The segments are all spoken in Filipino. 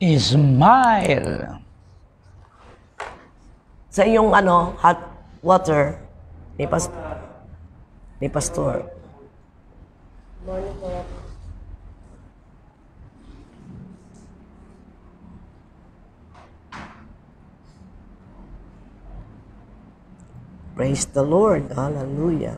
Ismail. Sa iyong ano, hot water ni, pastor. ni Pastor. Praise the Lord. Hallelujah.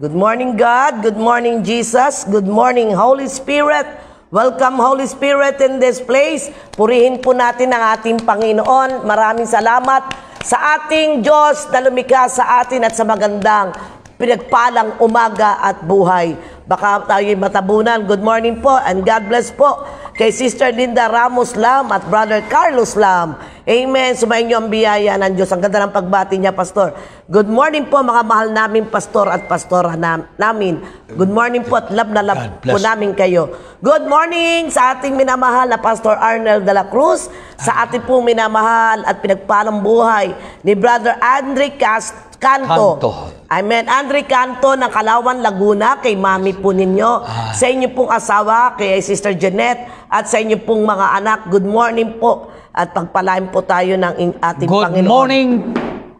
Good morning, God. Good morning, Jesus. Good morning, Holy Spirit. Welcome, Holy Spirit, in this place. Purihin po natin ang ating Panginoon. Maraming salamat sa ating Diyos na lumikha sa atin at sa magandang pinagpalang umaga at buhay. Baka tayo'y matabunan. Good morning po and God bless po kay Sister Linda Ramos Lam at Brother Carlos Lam. Amen. Sumayin niyo ang biyaya ng Diyos. Ang ganda ng pagbati niya, Pastor. Good morning po mga mahal namin, Pastor at Pastora nam namin. Good morning po at love na love po namin kayo. Good morning sa ating minamahal na Pastor Arnel de la Cruz, sa ah. ating po minamahal at pinagpalang buhay ni Brother Andre Castro Kanto. Kanto. I mean, Andre Kanto ng Kalawan, Laguna, kay mami po ninyo, ah. sa inyo pong asawa, kay Sister Jeanette, at sa inyo pong mga anak, good morning po. At pagpalain po tayo ng ating good Panginoon. Good morning,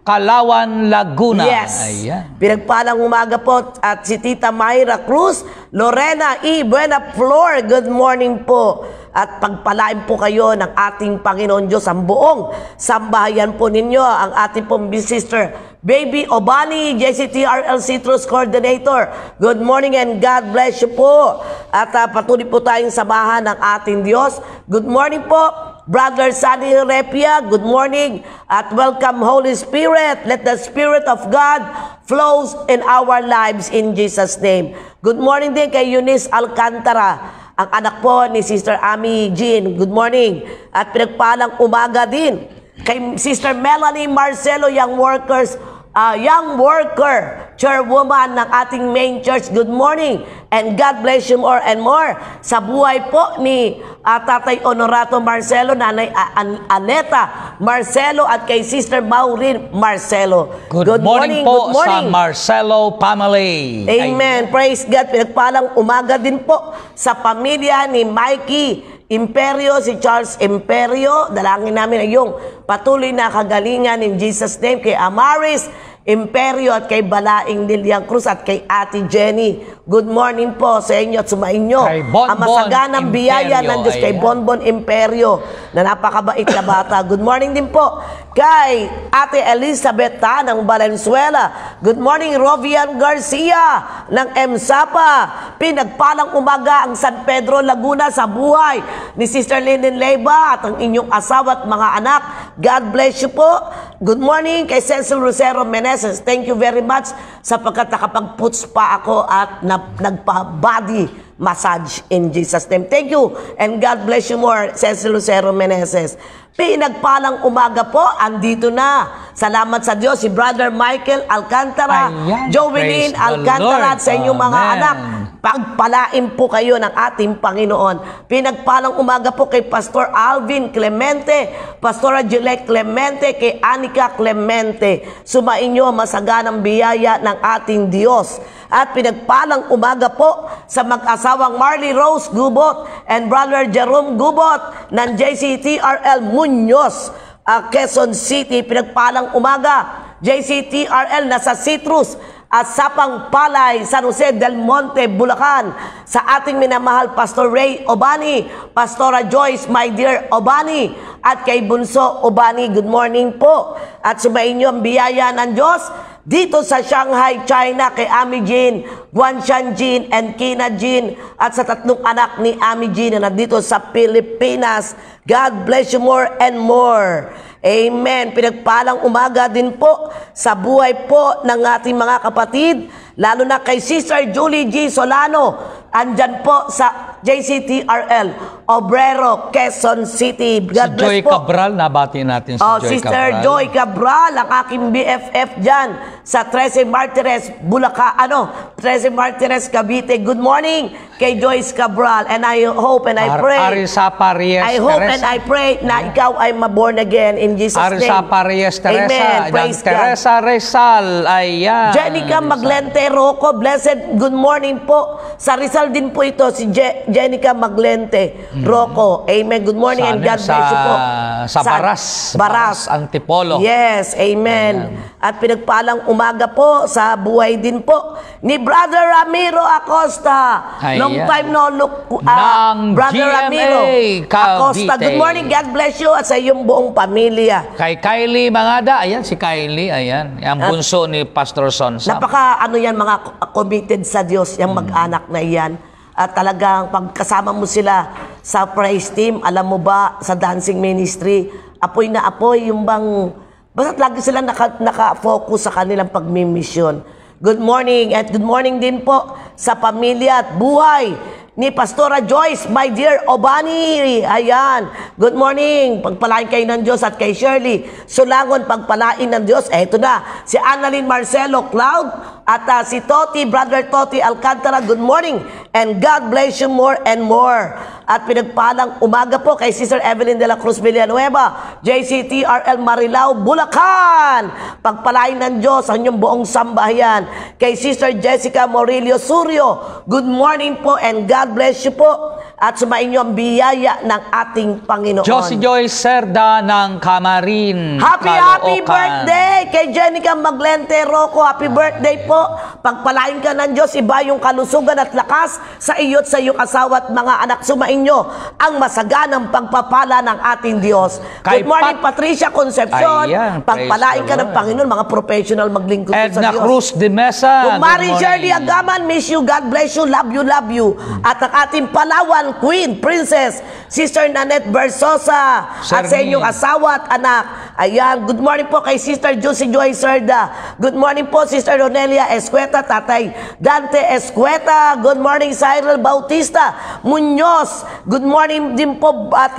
Kalawan, Laguna. Yes. Ayan. Pinagpalang umaga po at si Tita Myra Cruz, Lorena E. Buena Flor, good morning po at pagpalain po kayo ng ating Panginoon Diyos ang buong sambahayan po ninyo, ang ating pong sister Baby Obani, JCTRL Citrus Coordinator. Good morning and God bless you po. At uh, patuloy po tayong samahan ng ating Diyos. Good morning po, Brother Sunny Repia. Good morning at welcome Holy Spirit. Let the Spirit of God flows in our lives in Jesus' name. Good morning din kay Eunice Alcantara. Ang anak po ni Sister Ami Jean. Good morning. At pinagpalang umaga din kay Sister Melanie Marcelo, young workers, uh, young worker, chairwoman ng ating main church. Good morning and God bless you more and more. Sa buhay po ni uh, Tatay Honorato Marcelo, Nanay uh, Aneta Marcelo at kay Sister Maureen Marcelo. Good, good morning, morning po good morning. sa Marcelo family. Amen. Amen. Praise God. Pinagpalang umaga din po sa pamilya ni Mikey Imperio, si Charles Imperio, dalangin namin ay yung patuloy na kagalingan in Jesus name kay Amaris Imperio at kay Balaing Liliang Cruz at kay Ate Jenny. Good morning po sa inyo at sa inyo. Kay Bonbon Ang masaganang biyaya ng Diyos kay ayan. Bonbon Imperio na napakabait na bata. Good morning din po kay Ate Elizabeth Ta ng Valenzuela. Good morning Rovian Garcia ng MSAPA. Pinagpalang umaga ang San Pedro Laguna sa buhay ni Sister Lynn Leyba at ang inyong asawa at mga anak. God bless you po. Good morning kay Cecil Rosero Meneses. Thank you very much sapagkat nakapag-puts pa ako at na nagpa-body massage in Jesus' name. Thank you and God bless you more, Cecil Lucero Meneses. Pinagpalang umaga po, andito na. Salamat sa Diyos, si Brother Michael Alcantara, Ayan, Jovelyn Alcantara at sa inyong Amen. mga anak. Pagpalain po kayo ng ating Panginoon. Pinagpalang umaga po kay Pastor Alvin Clemente, Pastora Juliet Clemente, kay Annika Clemente. Sumainyo masaganang biyaya ng ating Diyos. At pinagpalang umaga po sa mag-asawang Marley Rose Gubot and Brother Jerome Gubot ng JCTRL Mundo. Muñoz, uh, Quezon City, pinagpalang umaga. JCTRL nasa Citrus at Sapang Palay, San Jose del Monte, Bulacan. Sa ating minamahal Pastor Ray Obani, Pastora Joyce, my dear Obani, at kay Bunso Obani, good morning po. At sumayin niyo ang biyaya ng Diyos dito sa Shanghai, China kay Ami Jean, Guanshan Jean and Kina Jean at sa tatlong anak ni Ami Jean na dito sa Pilipinas. God bless you more and more. Amen. Pinagpalang umaga din po sa buhay po ng ating mga kapatid, lalo na kay Sister Julie G. Solano Andyan po sa JCTRL, Obrero, Quezon City. God si Joy po. Cabral, nabati natin si oh, Joy Sister Cabral. Sister Joy Cabral, ang aking BFF dyan sa 13 Martires, Bulaca, ano, 13 Martires, Cavite. Good morning kay Joyce Cabral. And I hope and I pray. Ar Arisapa Reyes I hope Teresa. and I pray na ikaw ay maborn again in Jesus Arisapa name. sa Reyes Teresa. Amen. Praise God. Teresa Rizal. Ayan. Jenica Maglente Rocco, blessed good morning po sa Rizal Rizal din po ito, si Je Jenica Maglente mm-hmm. Rocco. Amen. Good morning and God bless you po. Sa, sa Baras. Antipolo. Yes, amen. amen. At pinagpalang umaga po sa buhay din po ni Brother Ramiro Acosta. Ayan. Long time no look. Uh, Ng Brother GMA Ramiro Cavite. Acosta. Good morning. God bless you at sa iyong buong pamilya. Kay Kylie Mangada. Ayan, si Kylie. Ayan. Ang bunso ni Pastor Sonsa. Napaka ano yan mga committed sa Diyos yung mm. mag-anak na iyan at ah, talagang pagkasama mo sila sa praise team, alam mo ba, sa dancing ministry, apoy na apoy yung bang, basta lagi sila naka, naka-focus sa kanilang pagmimisyon. Good morning at good morning din po sa pamilya at buhay ni Pastora Joyce, my dear Obani. Ayan. Good morning. Pagpalain kayo ng Diyos at kay Shirley. Sulangon, pagpalain ng Diyos. Eh, ito na. Si Annalyn Marcelo Cloud at uh, si Toti, Brother Toti Alcantara. Good morning. And God bless you more and more. At pinagpalang umaga po kay Sister Evelyn de la Cruz Villanueva, JCTRL Marilao, Bulacan. Pagpalain ng Diyos ang inyong buong sambahayan. Kay Sister Jessica Morillo Surio, good morning po and God God bless you po at sumain ang biyaya ng ating Panginoon. Josie Joy Serda ng Kamarin. Happy, Kalookan. happy birthday kay Jenica Maglente Rocco. Happy ah. birthday po. Pagpalain ka ng Diyos, iba yung kalusugan at lakas sa iyo at sa iyong asawa at mga anak. Sumain ang masaganang pagpapala ng ating Diyos. Kay Good morning, Pat Patricia Concepcion. Ayan, Pagpalain ka ng Panginoon, mga professional maglingkod sa Diyos. Edna Cruz de Mesa. Good morning, Shirley Agaman. Miss you. God bless you. Love you, love you. Mm -hmm at ang ating Palawan Queen, Princess, Sister Nanette Versosa, Sir at sa inyong asawa at anak. Ayan, good morning po kay Sister Juicy Joy Serda. Good morning po, Sister Ronelia Escueta, Tatay Dante Escueta. Good morning, Cyril Bautista Muñoz. Good morning din po at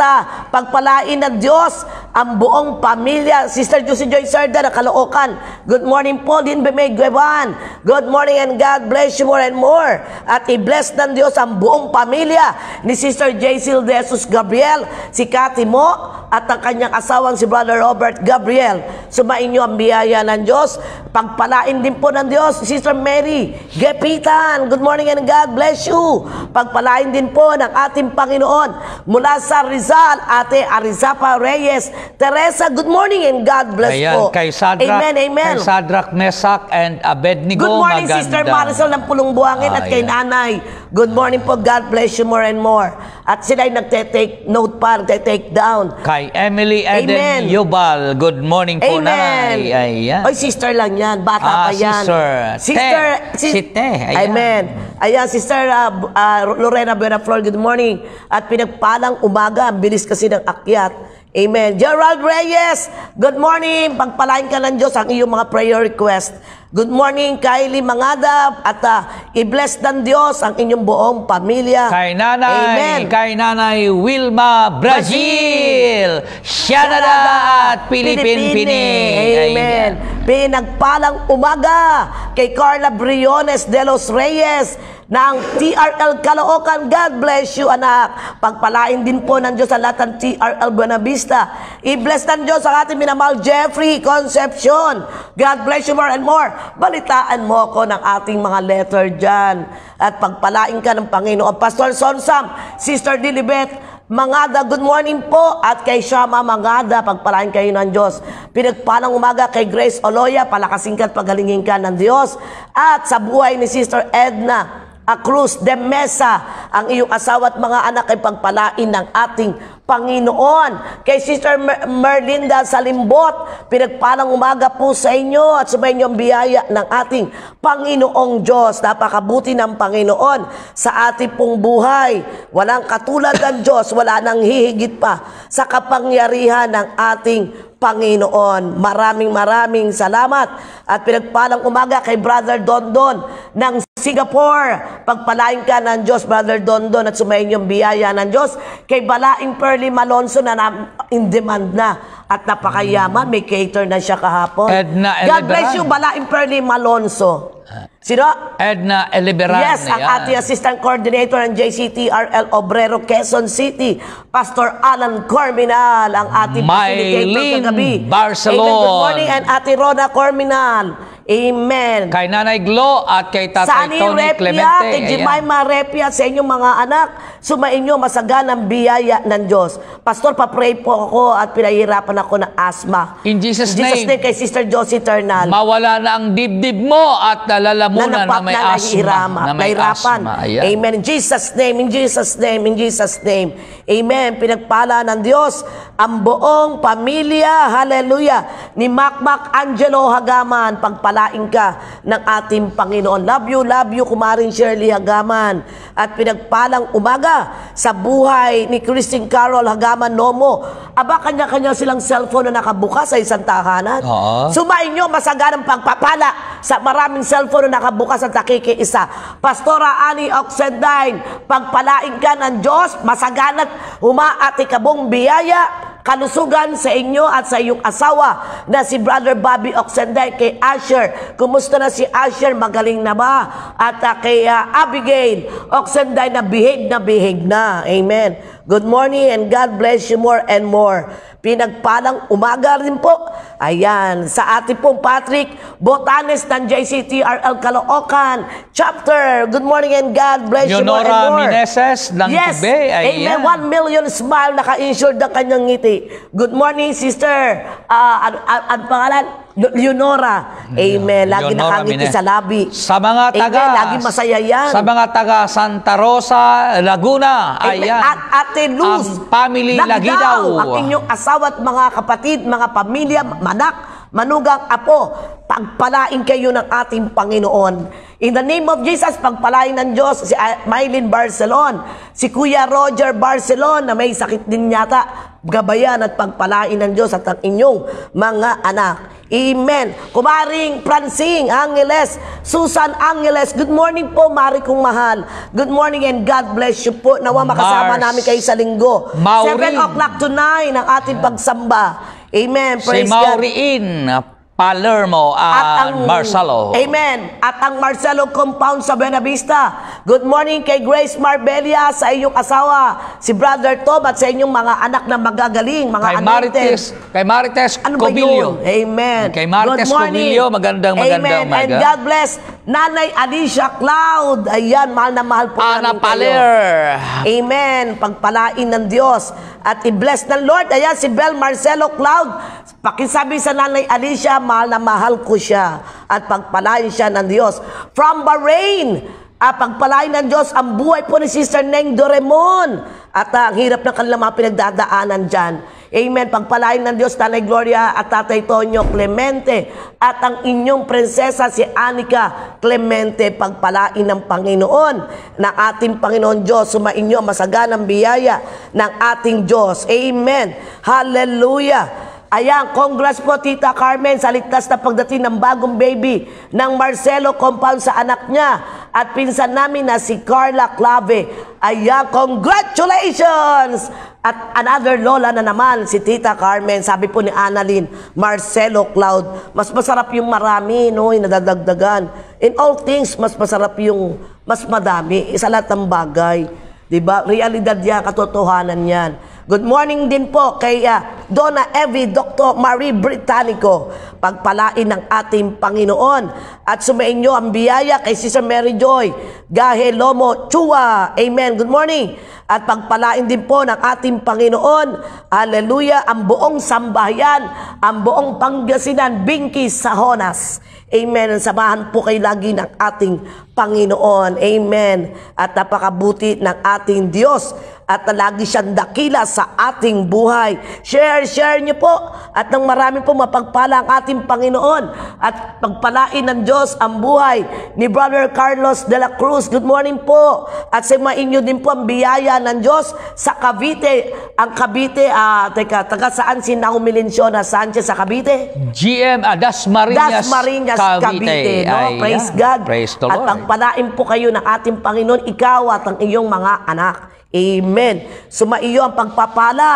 pagpalain ng Diyos ang buong pamilya. Sister Juicy Joy Serda, Nakalookan. Good morning po, Din Bemeg Good morning and God bless you more and more. At i-bless ng Diyos ang buong pamilya ni Sister Jaisil De Jesus Gabriel, si Cathy Mo, at ang kanyang asawang si Brother Robert Gabriel. Sumainyo ang biyaya ng Diyos. Pagpalain din po ng Diyos, Sister Mary Gepitan. Good morning and God bless you. Pagpalain din po ng ating Panginoon mula sa Rizal, Ate Arizapa Reyes. Teresa, good morning and God bless Ayan, po. Kay Sadrach, amen, amen. Kay Sadrach, Mesak, and Abednego. Good morning, maganda. Sister Marisol ng Pulong Buhangin ah, at kay yeah. Nanay. Good morning po po, God bless you more and more. At sila ay nagte-take note pa, nagte-take down. Kay Emily Eden Amen. Yubal, good morning po, Amen. nanay. Oy, sister lang yan. Bata ah, pa Ah, yan. sister. Sister. Te. Si Te, ayan. Amen. Ayan, sister ah, B- ah, Lorena Buenaflor, good morning. At pinagpalang umaga, ang bilis kasi ng akyat. Amen. Gerald Reyes, good morning. Pagpalain ka ng Diyos ang iyong mga prayer request. Good morning, Kylie Mangada. At uh, i-bless ng Diyos ang inyong buong pamilya. Kay Nanay, Amen. kay Nanay Wilma Brazil. Brazil. Israel, Canada at Philippine Amen. Pinagpalang umaga kay Carla Briones de los Reyes ng TRL Caloocan. God bless you, anak. Pagpalain din po ng Diyos sa lahat ng TRL Buenavista. I-bless ng Diyos ang ating minamahal Jeffrey Concepcion. God bless you more and more. Balitaan mo ko ng ating mga letter dyan. At pagpalain ka ng Panginoon. Pastor Sonsam, Sister Dilibet, Mangada, good morning po at kay Shama Mangada, pagpalaan kayo ng Diyos. Pinagpalang umaga kay Grace Oloya, palakasin ka at paghalingin ka ng Diyos. At sa buhay ni Sister Edna, a Cruz de Mesa, ang iyong asawa at mga anak ay pagpalain ng ating Panginoon. Kay Sister Merlinda Salimbot, pinagpalang umaga po sa inyo at sumayin niyo ang biyaya ng ating Panginoong Diyos. Napakabuti ng Panginoon sa ating pong buhay. Walang katulad ng Diyos, wala nang hihigit pa sa kapangyarihan ng ating Panginoon. Maraming maraming salamat at pinagpalang umaga kay Brother Dondon ng Singapore, pagpalain ka ng Diyos, Brother Dondon, at sumayin yung biyaya ng Diyos. Kay Balaing Pearly Malonzo na, na in demand na at napakayaman, may cater na siya kahapon. Edna Eliberan. God bless you, Balaing Pearly Malonzo. Sino? Edna Eliberan. Yes, ang yan. ating assistant coordinator ng JCTRL Obrero, Quezon City, Pastor Alan Corminal, ang ating facilitator kagabi. Barcelona. Amen. Good morning, and Ate Rona Corminal. Amen. Kay Nanay Glo at kay Tatay Sani Tony Repia, Clemente. Kay Jemima Repia, sa inyong mga anak, sumainyo masaganang biyaya ng Diyos. Pastor, papray po ako at pinahirapan ako ng asthma. In Jesus, In Jesus name, name kay Sister Josie Eternal. Mawala na ang dibdib mo at nalalamunan na, na may na asthma. Na may Nahirapan. Amen. In Jesus name, in Jesus name, in Jesus name. Amen. Pinagpala ng Diyos ang buong pamilya. Hallelujah. Ni Makmak Angelo Hagaman. Pagpala pagpalain ka ng ating Panginoon. Love you, love you, Kumarin Shirley Hagaman. At pinagpalang umaga sa buhay ni Christine Carol Hagaman Nomo. Aba, kanya-kanya silang cellphone na nakabukas sa isang tahanan. Oo. Sumain nyo masaganang pagpapala sa maraming cellphone na nakabukas sa isa. Pastora Ani Oxendine, pagpalain ka ng Diyos, masaganat umaatikabong kabong biyaya kalusugan sa inyo at sa iyong asawa na si Brother Bobby Oxenday kay Asher. Kumusta na si Asher? Magaling na ba? At uh, kay uh, Abigail Oxenday na behave na behave na. Amen. Good morning and God bless you more and more. Pinagpalang umaga rin po. Ayan, sa ating pong Patrick Botanes ng JCTRL Caloocan chapter. Good morning and God bless Leonora you more and more. Mineses ng yes. Tube. Amen. One million smile. Naka-insured ang kanyang ngiti. Good morning, sister. Uh, an, an, an pangalan? Leonora. Amen. Lagi nakangiti sa labi. Sa mga taga Amen. Lagi masaya yan. Sa mga taga Santa Rosa, Laguna. Ayan. At Ate Luz. Ang family Lagidaw. Ang inyong asawa at mga kapatid, mga pamilya, manak, Manugang Apo, pagpalain kayo ng ating Panginoon. In the name of Jesus, pagpalain ng Diyos si Mylene Barcelon, si Kuya Roger Barcelon na may sakit din yata, gabayan at pagpalain ng Diyos at ang inyong mga anak. Amen. Kumaring Francine Angeles, Susan Angeles, good morning po, Mari kong mahal. Good morning and God bless you po. Nawa makasama Mars. namin kayo sa linggo. Maureen. 7 o'clock to 9 ang ating pagsamba. Amen. Praise si Maureen Palermo at, ah, at ang, Marcelo. Amen. At ang Marcelo compound sa Buenavista. Good morning kay Grace Marbella sa iyong asawa, si Brother Tom at sa inyong mga anak na magagaling, mga kay Marites, Kay Marites ano Cobillo. Amen. Kay Marites Cobillo, magandang magandang Amen. Maga. And God bless Nanay Alicia Cloud. Ayan, mahal na mahal po Ana namin Paler. kayo. Amen. Pagpalain ng Diyos at i-bless ng Lord. Ayan, si Bel Marcelo Cloud. Pakisabi sa Nanay Alicia, mahal na mahal ko siya. At pagpalain siya ng Diyos. From Bahrain, ah, pagpalain ng Diyos ang buhay po ni Sister Neng Doremon. At ah, ang hirap ng kanilang mga pinagdadaanan dyan. Amen. Pagpalain ng Diyos, Tanay Gloria at Tatay Tonyo Clemente at ang inyong prinsesa si Anika Clemente. Pagpalain ng Panginoon, na ating Panginoon Diyos, sumainyo masaganang biyaya ng ating Diyos. Amen. Hallelujah. Ayan, congrats po Tita Carmen sa ligtas na pagdating ng bagong baby ng Marcelo compound sa anak niya at pinsan namin na si Carla Clave. Ayan, congratulations! At another lola na naman, si Tita Carmen, sabi po ni Annalyn, Marcelo Cloud, mas masarap yung marami, no, yung nadadagdagan. In all things, mas masarap yung mas madami, isa lahat ng bagay. Diba? Realidad yan, katotohanan yan. Good morning din po kay uh, Donna Evie Dr. Marie Britannico. Pagpalain ng ating Panginoon at sumainyo ang biyaya kay Sister Mary Joy Gahe Lomo Chua. Amen. Good morning. At pagpalain din po ng ating Panginoon, hallelujah, ang buong sambahayan, ang buong Pangasinan, Binki Sahonas. Amen. Samahan po kay lagi ng ating Panginoon. Amen. At napakabuti ng ating Diyos at lagi siyang dakila sa ating buhay. Share, share niyo po at ng marami po mapagpala ang ating Panginoon at pagpalain ng Diyos ang buhay ni Brother Carlos de la Cruz. Good morning po at sa inyo din po ang biyaya ng Diyos sa Cavite. Ang Cavite, uh, teka, taga saan si Naomi Lenciona Sanchez sa Cavite? GM, uh, ah, Das Marinas, Das Marinas Cavite. Cavite no? Praise yeah. God. Praise the Lord. At pagpalain po kayo ng ating Panginoon, ikaw at ang iyong mga anak. Amen. Sumaiyo ang pagpapala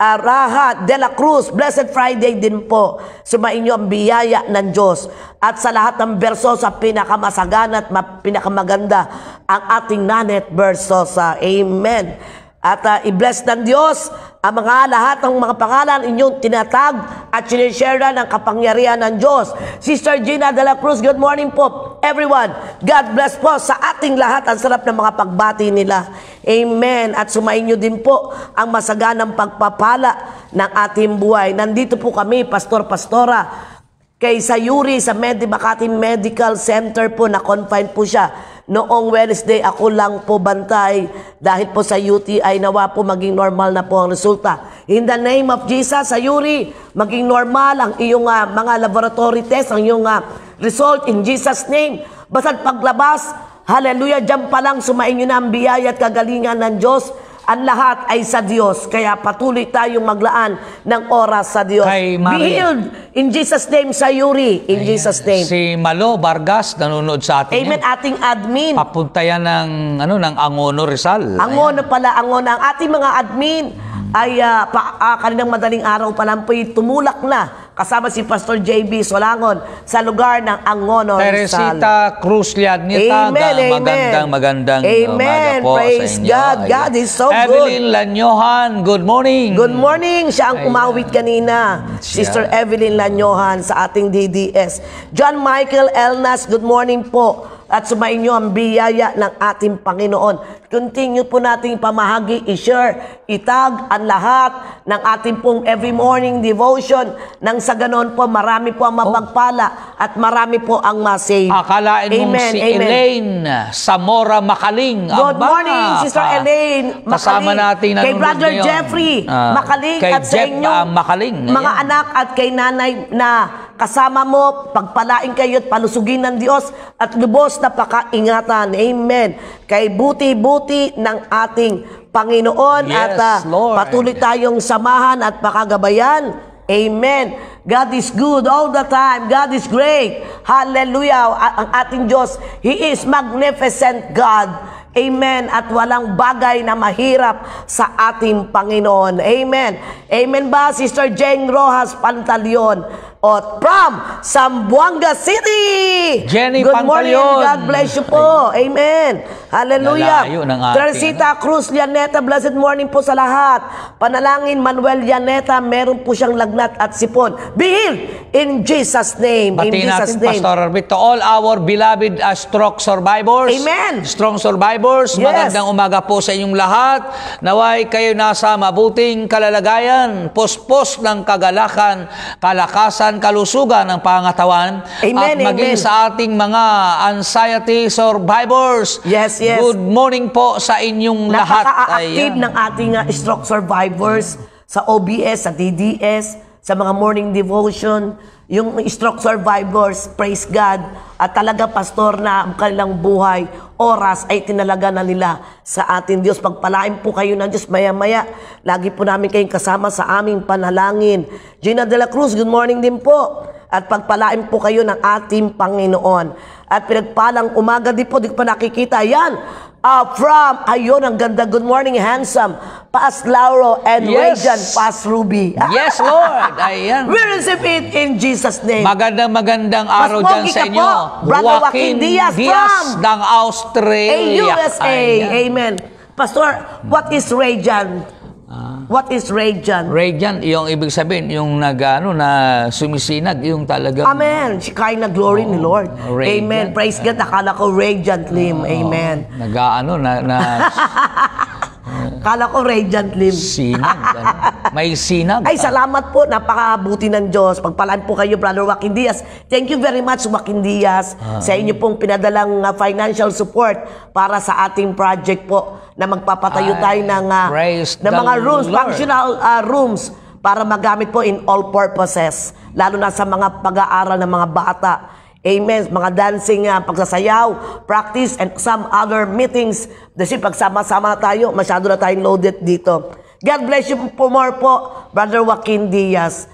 uh, Raha, De La Cruz, Blessed Friday din po. Sumainyo ang biyaya ng Diyos. At sa lahat ng verso sa pinakamasagana at pinakamaganda, ang ating nanet verso sa Amen. At uh, i-bless ng Diyos ang mga lahat ng mga pangalan inyong tinatag at sinishare ng kapangyarihan ng Diyos. Sister Gina de la Cruz, good morning po everyone. God bless po sa ating lahat. Ang sarap ng mga pagbati nila. Amen. At sumayin nyo din po ang masaganang pagpapala ng ating buhay. Nandito po kami, Pastor Pastora, kay Sayuri sa Medi Makati Medical Center po, na confined po siya. Noong Wednesday, ako lang po bantay dahil po sa UTI nawa po maging normal na po ang resulta. In the name of Jesus, Sayuri, maging normal ang iyong uh, mga laboratory test, ang iyong uh, result in Jesus' name. Basta't paglabas, Hallelujah, Diyan pa lang sumainyo na ang biyaya at kagalingan ng Diyos. Ang lahat ay sa Diyos. Kaya patuloy tayong maglaan ng oras sa Diyos. Kay Maria. Be healed. In Jesus' name, Sayuri. In Ayan. Jesus' name. Si Malo Vargas, nanonood sa atin. Amen. Yan. Ating admin. Papunta yan ng, ano, ng Angono Rizal. Angono Ayan. pala. Angono. Ang ating mga admin ay uh, pa, uh, kaninang madaling araw pa lang po tumulak na kasama si Pastor JB Solangon sa lugar ng Angono Teresita Rizal. Cruz Liadnitaga. Amen, amen. Magandang, magandang amen. umaga po Praise sa inyo. God. Ayan. God is so Evelyn good. Evelyn Lanyohan, good morning. Good morning. Siya ang Ayan. umawit kanina. Siya. Sister Evelyn Lanyohan sa ating DDS. John Michael Elnas, good morning po at sumain niyo ang biyaya ng ating Panginoon. Continue po nating pamahagi, i-share, itag ang lahat ng ating pong every morning devotion nang sa ganon po marami po ang mapagpala at marami po ang masave. Akalain amen, mong si amen. Elaine Samora Makaling. Good baka. morning, Sister Elaine Makaling. Kasama natin kay Brother ngayon. Jeffrey uh, Makaling at Jeff, sa inyo. Uh, Makaling. Mga anak at kay nanay na kasama mo, pagpalain kayo at palusugin ng Diyos at lubos na pakaingatan. Amen. Kay buti-buti ng ating Panginoon yes, at uh, patuloy tayong samahan at pakagabayan. Amen. God is good all the time. God is great. Hallelujah. Ang ating Diyos, He is magnificent God. Amen. At walang bagay na mahirap sa ating Panginoon. Amen. Amen ba, Sister Jane Rojas Pantaleon? Ot from Sambuanga City. Jenny Good Pantaleon. morning. God bless you po. Amen. Hallelujah. Teresita Cruz Llaneta, blessed morning po sa lahat. Panalangin Manuel Llaneta, meron po siyang lagnat at sipon. Be healed in Jesus name. Pati in Jesus natin, name. Pastor Arbit, to all our beloved uh, stroke survivors. Amen. Strong survivors, yes. magandang umaga po sa inyong lahat. Naway kayo nasa mabuting kalalagayan, pospos ng kagalakan, kalakasan, ang kalusugan ng pangatawan amen, at maging amen. sa ating mga anxiety survivors. Yes, yes. Good morning po sa inyong lahat. Napaka-active ng ating uh, stroke survivors sa OBS, sa DDS, sa mga morning devotion, yung stroke survivors, praise God, at talaga pastor na ang kanilang buhay oras ay tinalaga na nila sa atin Diyos. Pagpalain po kayo ng Diyos maya-maya. Lagi po namin kayong kasama sa aming panalangin. Gina De La Cruz, good morning din po. At pagpalain po kayo ng ating Panginoon. At pinagpalang umaga din po, di ko pa nakikita. Yan, uh, from, ayun, ang ganda. Good morning, handsome. Past Lauro and yes. Regan, Pas Ruby. yes, Lord. Ayan. We receive it in Jesus' name. Magandang magandang araw dyan sa inyo. Po, Brother Joaquin, Joaquin Diaz, Diaz from ng Australia. A USA. Ayan. Amen. Pastor, what is Regan? What is radiant? Radiant, yung ibig sabihin, yung nag, ano, na sumisinag, yung talaga. Amen. Sikay na glory oh, ni Lord. Radiant. Amen. Praise God. Akala ko radiant lim. Oh, Amen. Nag, ano, na... na Kala ko radiant limb. Sinag. Ano? May sinag. Ay, ah. salamat po. Napakabuti ng Diyos. Pagpalaan po kayo, Brother Joaquin Diaz. Thank you very much, Joaquin Diaz, ah. sa inyo pong pinadalang ah, financial support para sa ating project po na magpapatayo Ay, tayo ng, uh, ng mga rooms, Lord. functional uh, rooms para magamit po in all purposes, lalo na sa mga pag-aaral ng mga bata Amen. Mga dancing, uh, pagsasayaw, practice, and some other meetings. Kasi pagsama-sama na tayo, masyado na tayong loaded dito. God bless you po more po, Brother Joaquin Diaz.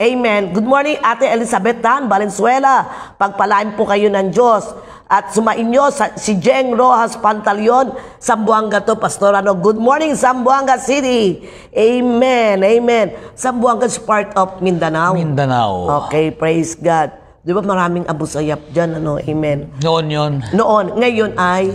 Amen. Good morning, Ate Elizabeth Tan, Valenzuela. Pagpalaan po kayo ng Diyos. At sumainyo sa, si Jeng Rojas Pantalion, Sambuanga to, Pastor Pastorano. Good morning, Sambuanga City. Amen. Amen. Sambuanga is part of Mindanao. Mindanao. Okay, praise God. Di ba maraming abusayap dyan, ano? Amen. Noon yon. Noon. Ngayon ay?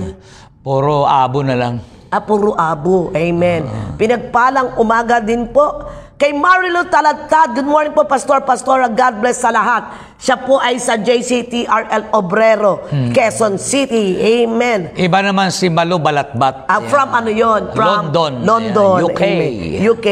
Puro abo na lang. Ah, puro abo. Amen. uh Pinagpalang umaga din po Kay Marilu Talatad, good morning po Pastor, Pastora, God bless sa lahat. Siya po ay sa JCTRL Obrero, hmm. Quezon City. Amen. Iba naman si Malu Balatbat. Uh, From ano yon? From London. London. Yeah. UK. Amen. UK.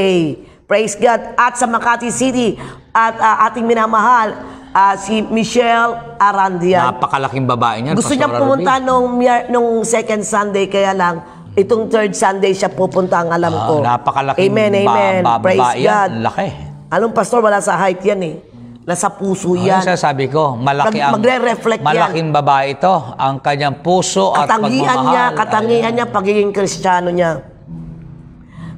Praise God. At sa Makati City, at uh, ating minamahal, uh, si Michelle Arandian. Napakalaking babae niya. Gusto niya pumunta nung, nung second Sunday, kaya lang, itong third Sunday siya pupunta ang alam uh, ko. Napakalaking amen, amen. Ba- ba- Praise yan. God. Laki. Anong pastor, wala sa height yan eh. Nasa puso ano yan. Ano sabi ko? Malaki ang, magre-reflect malaking yan. babae ito. Ang kanyang puso katangian at pagmamahal. Niya, katangian niya, pagiging kristyano niya.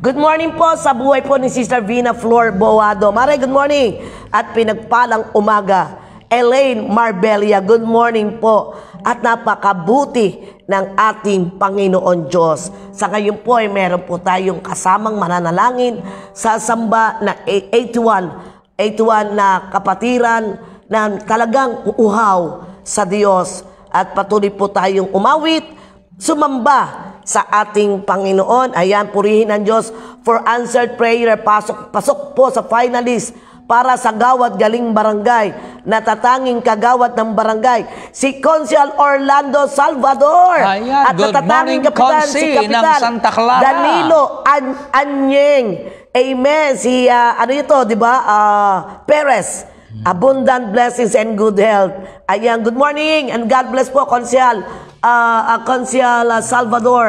Good morning po sa buhay po ni Sister Vina Flor Boado. Mare, good morning. At pinagpalang umaga. Elaine Marbella, good morning po. At napakabuti ng ating Panginoon Diyos. Sa ngayon po ay meron po tayong kasamang mananalangin sa samba na 81, 81 na kapatiran na talagang uuhaw sa Diyos. At patuloy po tayong umawit sumamba sa ating Panginoon. Ayan, purihin ang Diyos for answered prayer. Pasok, pasok po sa finalist para sa gawat galing barangay. Natatanging kagawat ng barangay. Si Consul Orlando Salvador. Ayan, at natatanging morning, kapitan, Consi, si Kapitan Santa Clara. Danilo An Anyeng. Amen. Si, uh, ano ito, di ba? Uh, Perez. Abundant blessings and good health. Ayan, good morning and God bless po, Consul uh, ah, uh, ah, Consial uh, Salvador,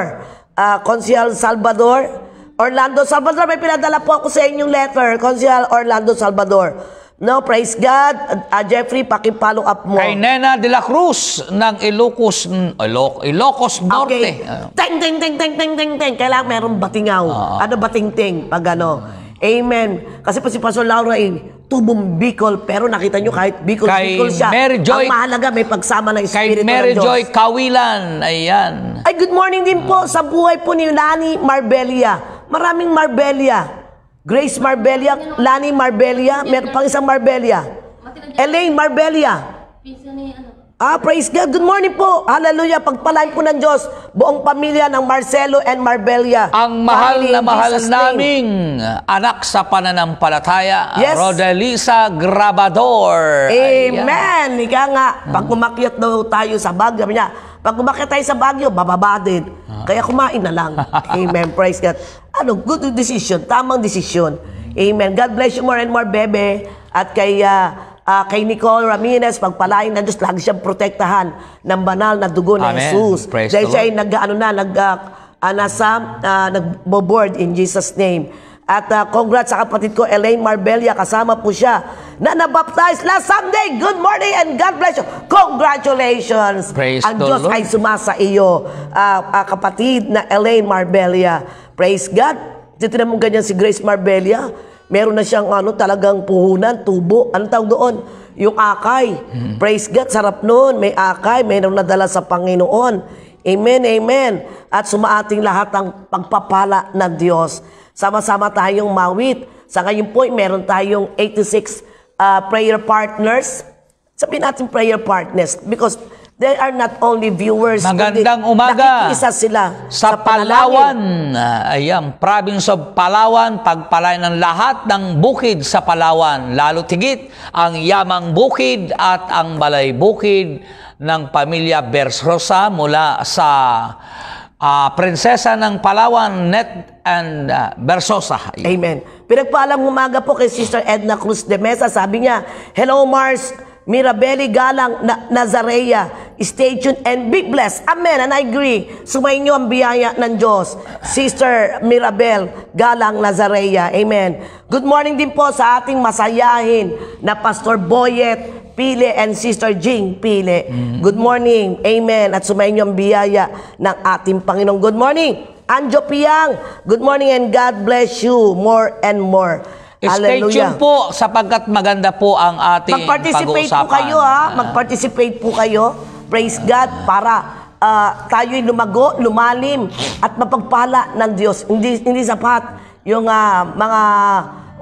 uh, ah, Consial Salvador, Orlando Salvador, may pinadala po ako sa inyong letter, Consial Orlando Salvador. No, praise God. Uh, Jeffrey, paki-follow up mo. Kay Nena de la Cruz ng Ilocos, Iloc, Ilocos Norte. Okay. Teng, teng, teng, teng, teng, teng, teng. Kailangan meron batingaw. Uh, ano bating-ting? Pag ano. Amen. Kasi pa si Pastor Laura, eh, tubong Bicol pero nakita nyo kahit Bicol kay Bicol siya. Mary Joy, ang mahalaga may pagsama ng Espiritu kay Mary Joy Kawilan. Ayan. Ay good morning din po sa buhay po ni Lani Marbelia. Maraming Marbelia. Grace Marbelia, Lani Marbelia, meron pang isang Marbelia. Elaine Marbelia. Pinsan ni ano? Ah, praise God. Good morning po. Hallelujah. Pagpalain po ng Diyos, buong pamilya ng Marcelo and Marbella. Ang mahal na mahal Jesus naming anak sa pananampalataya, yes. Rodelisa Grabador. Amen. Ayan. Ika nga, pag kumakyat daw tayo sa bagyo, niya, pag kumakyat tayo sa bagyo, bababa din. Kaya kumain na lang. Amen. praise God. Ano, good decision. Tamang decision. Amen. God bless you more and more, bebe. At kay uh, uh, kay Nicole Ramirez, pagpalain na Diyos, lagi siyang protektahan ng banal na dugo ni Jesus. Praise Dahil siya ay nag, ano na, nag, uh, ah, nasa, uh, ah, nagbo-board in Jesus' name. At uh, congrats sa kapatid ko, Elaine Marbella, kasama po siya, na nabaptize last Sunday. Good morning and God bless you. Congratulations. Praise Ang Diyos Lord. ay sumasa iyo, uh, uh, kapatid na Elaine Marbella. Praise God. Titinan mo ganyan si Grace Marbella Meron na siyang ano talagang puhunan, tubo, ano tawag doon? Yung akay. Mm-hmm. Praise God, sarap noon. May akay, mayroon dala sa Panginoon. Amen, amen. At sumaating lahat ang pagpapala ng Diyos. Sama-sama tayong mawit. Sa ngayon po, meron tayong 86 uh, ah, prayer partners. Sabihin natin prayer partners because they are not only viewers. Magandang kundi umaga. Nakikiisa sila sa, sa Palawan. Ah, ayan, province of Palawan, pagpalain ng lahat ng bukid sa Palawan. Lalo tigit ang Yamang Bukid at ang Balay Bukid ng pamilya Bersrosa mula sa uh, prinsesa ng Palawan, Net and uh, Bersosa. Amen. Pinagpaalam umaga po kay Sister Edna Cruz de Mesa. Sabi niya, Hello Mars, Mirabelli Galang, Na- Nazarea, stay tuned and be blessed Amen. And I agree. Sumayin niyo ang biyaya ng Diyos. Sister Mirabel Galang Nazarea. Amen. Good morning din po sa ating masayahin na Pastor Boyet Pile and Sister Jing Pile. Mm-hmm. Good morning. Amen. At sumayin niyo ang biyaya ng ating Panginoon. Good morning. Anjo Piang. Good morning and God bless you more and more. Stay tuned po sapagkat maganda po ang ating Mag-participate po kayo ha. Ah. Mag-participate po kayo. Praise God para uh, tayo'y lumago, lumalim at mapagpala ng Diyos. Hindi, hindi sapat yung uh, mga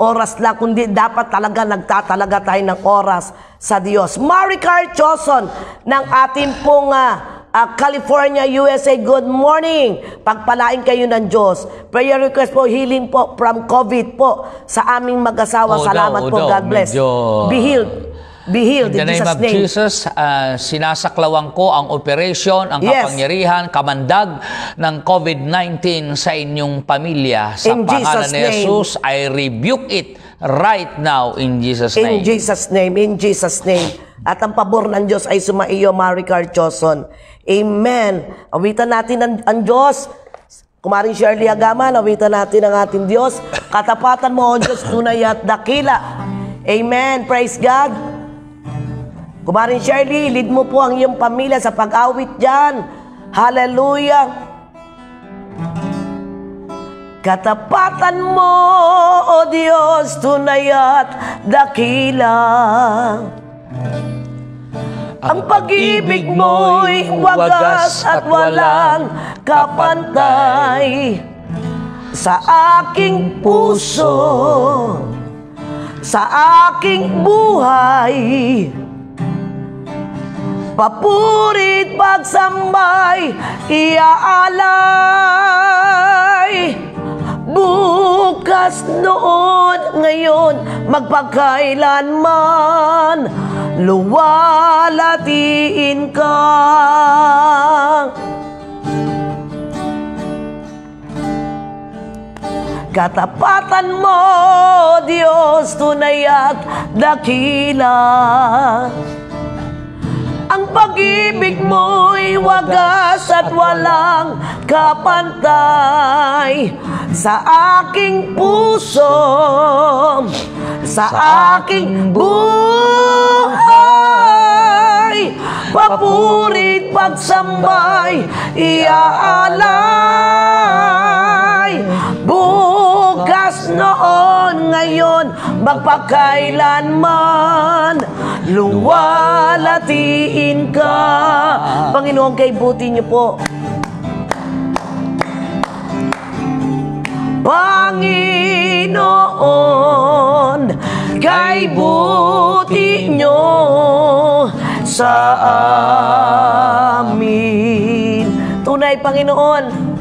oras lang, kundi dapat talaga nagtatalaga tayo ng oras sa Diyos. Maricar Choson ng ating pong uh, uh, California, USA, good morning. Pagpalain kayo ng Diyos. Prayer request po, healing po from COVID po sa aming mag-asawa. Oh, Salamat oh, po, daw. God bless. Medyo... Be healed. Be healed in, the name Jesus of name. Jesus, uh, sinasaklawan ko ang operation, ang yes. kapangyarihan, kamandag ng COVID-19 sa inyong pamilya. Sa in pangalan Jesus ni Jesus, I rebuke it right now in Jesus' name. In Jesus' name, in Jesus' name. At ang pabor ng Diyos ay sumaiyo, Maricar Choson. Amen. Awitan natin ang, ang Diyos. Kumaring Shirley Agaman, awitan natin ang ating Diyos. Katapatan mo, O Diyos, tunay at dakila. Amen. Praise God. Kumaring Shirley, lead mo po ang iyong pamilya sa pag-awit dyan. Hallelujah. Katapatan mo, O Diyos, tunay at dakila. Ang pag-ibig mo'y wagas at walang kapantay sa aking puso, sa aking buhay. Papurit pagsambay, iaalay. Bukas noon, ngayon, magpakailanman Luwalatiin ka Katapatan mo, Diyos, tunay at dakila ang pag-ibig mo'y wagas at walang kapantay Sa aking puso, sa aking buhay Papurit pagsambay, iaalay Bukas noon, ngayon, magpakailanman Luwalatiin ka. Panginoon, kay buti niyo po. Panginoon, kay buti nyo sa amin. Tunay, Panginoon,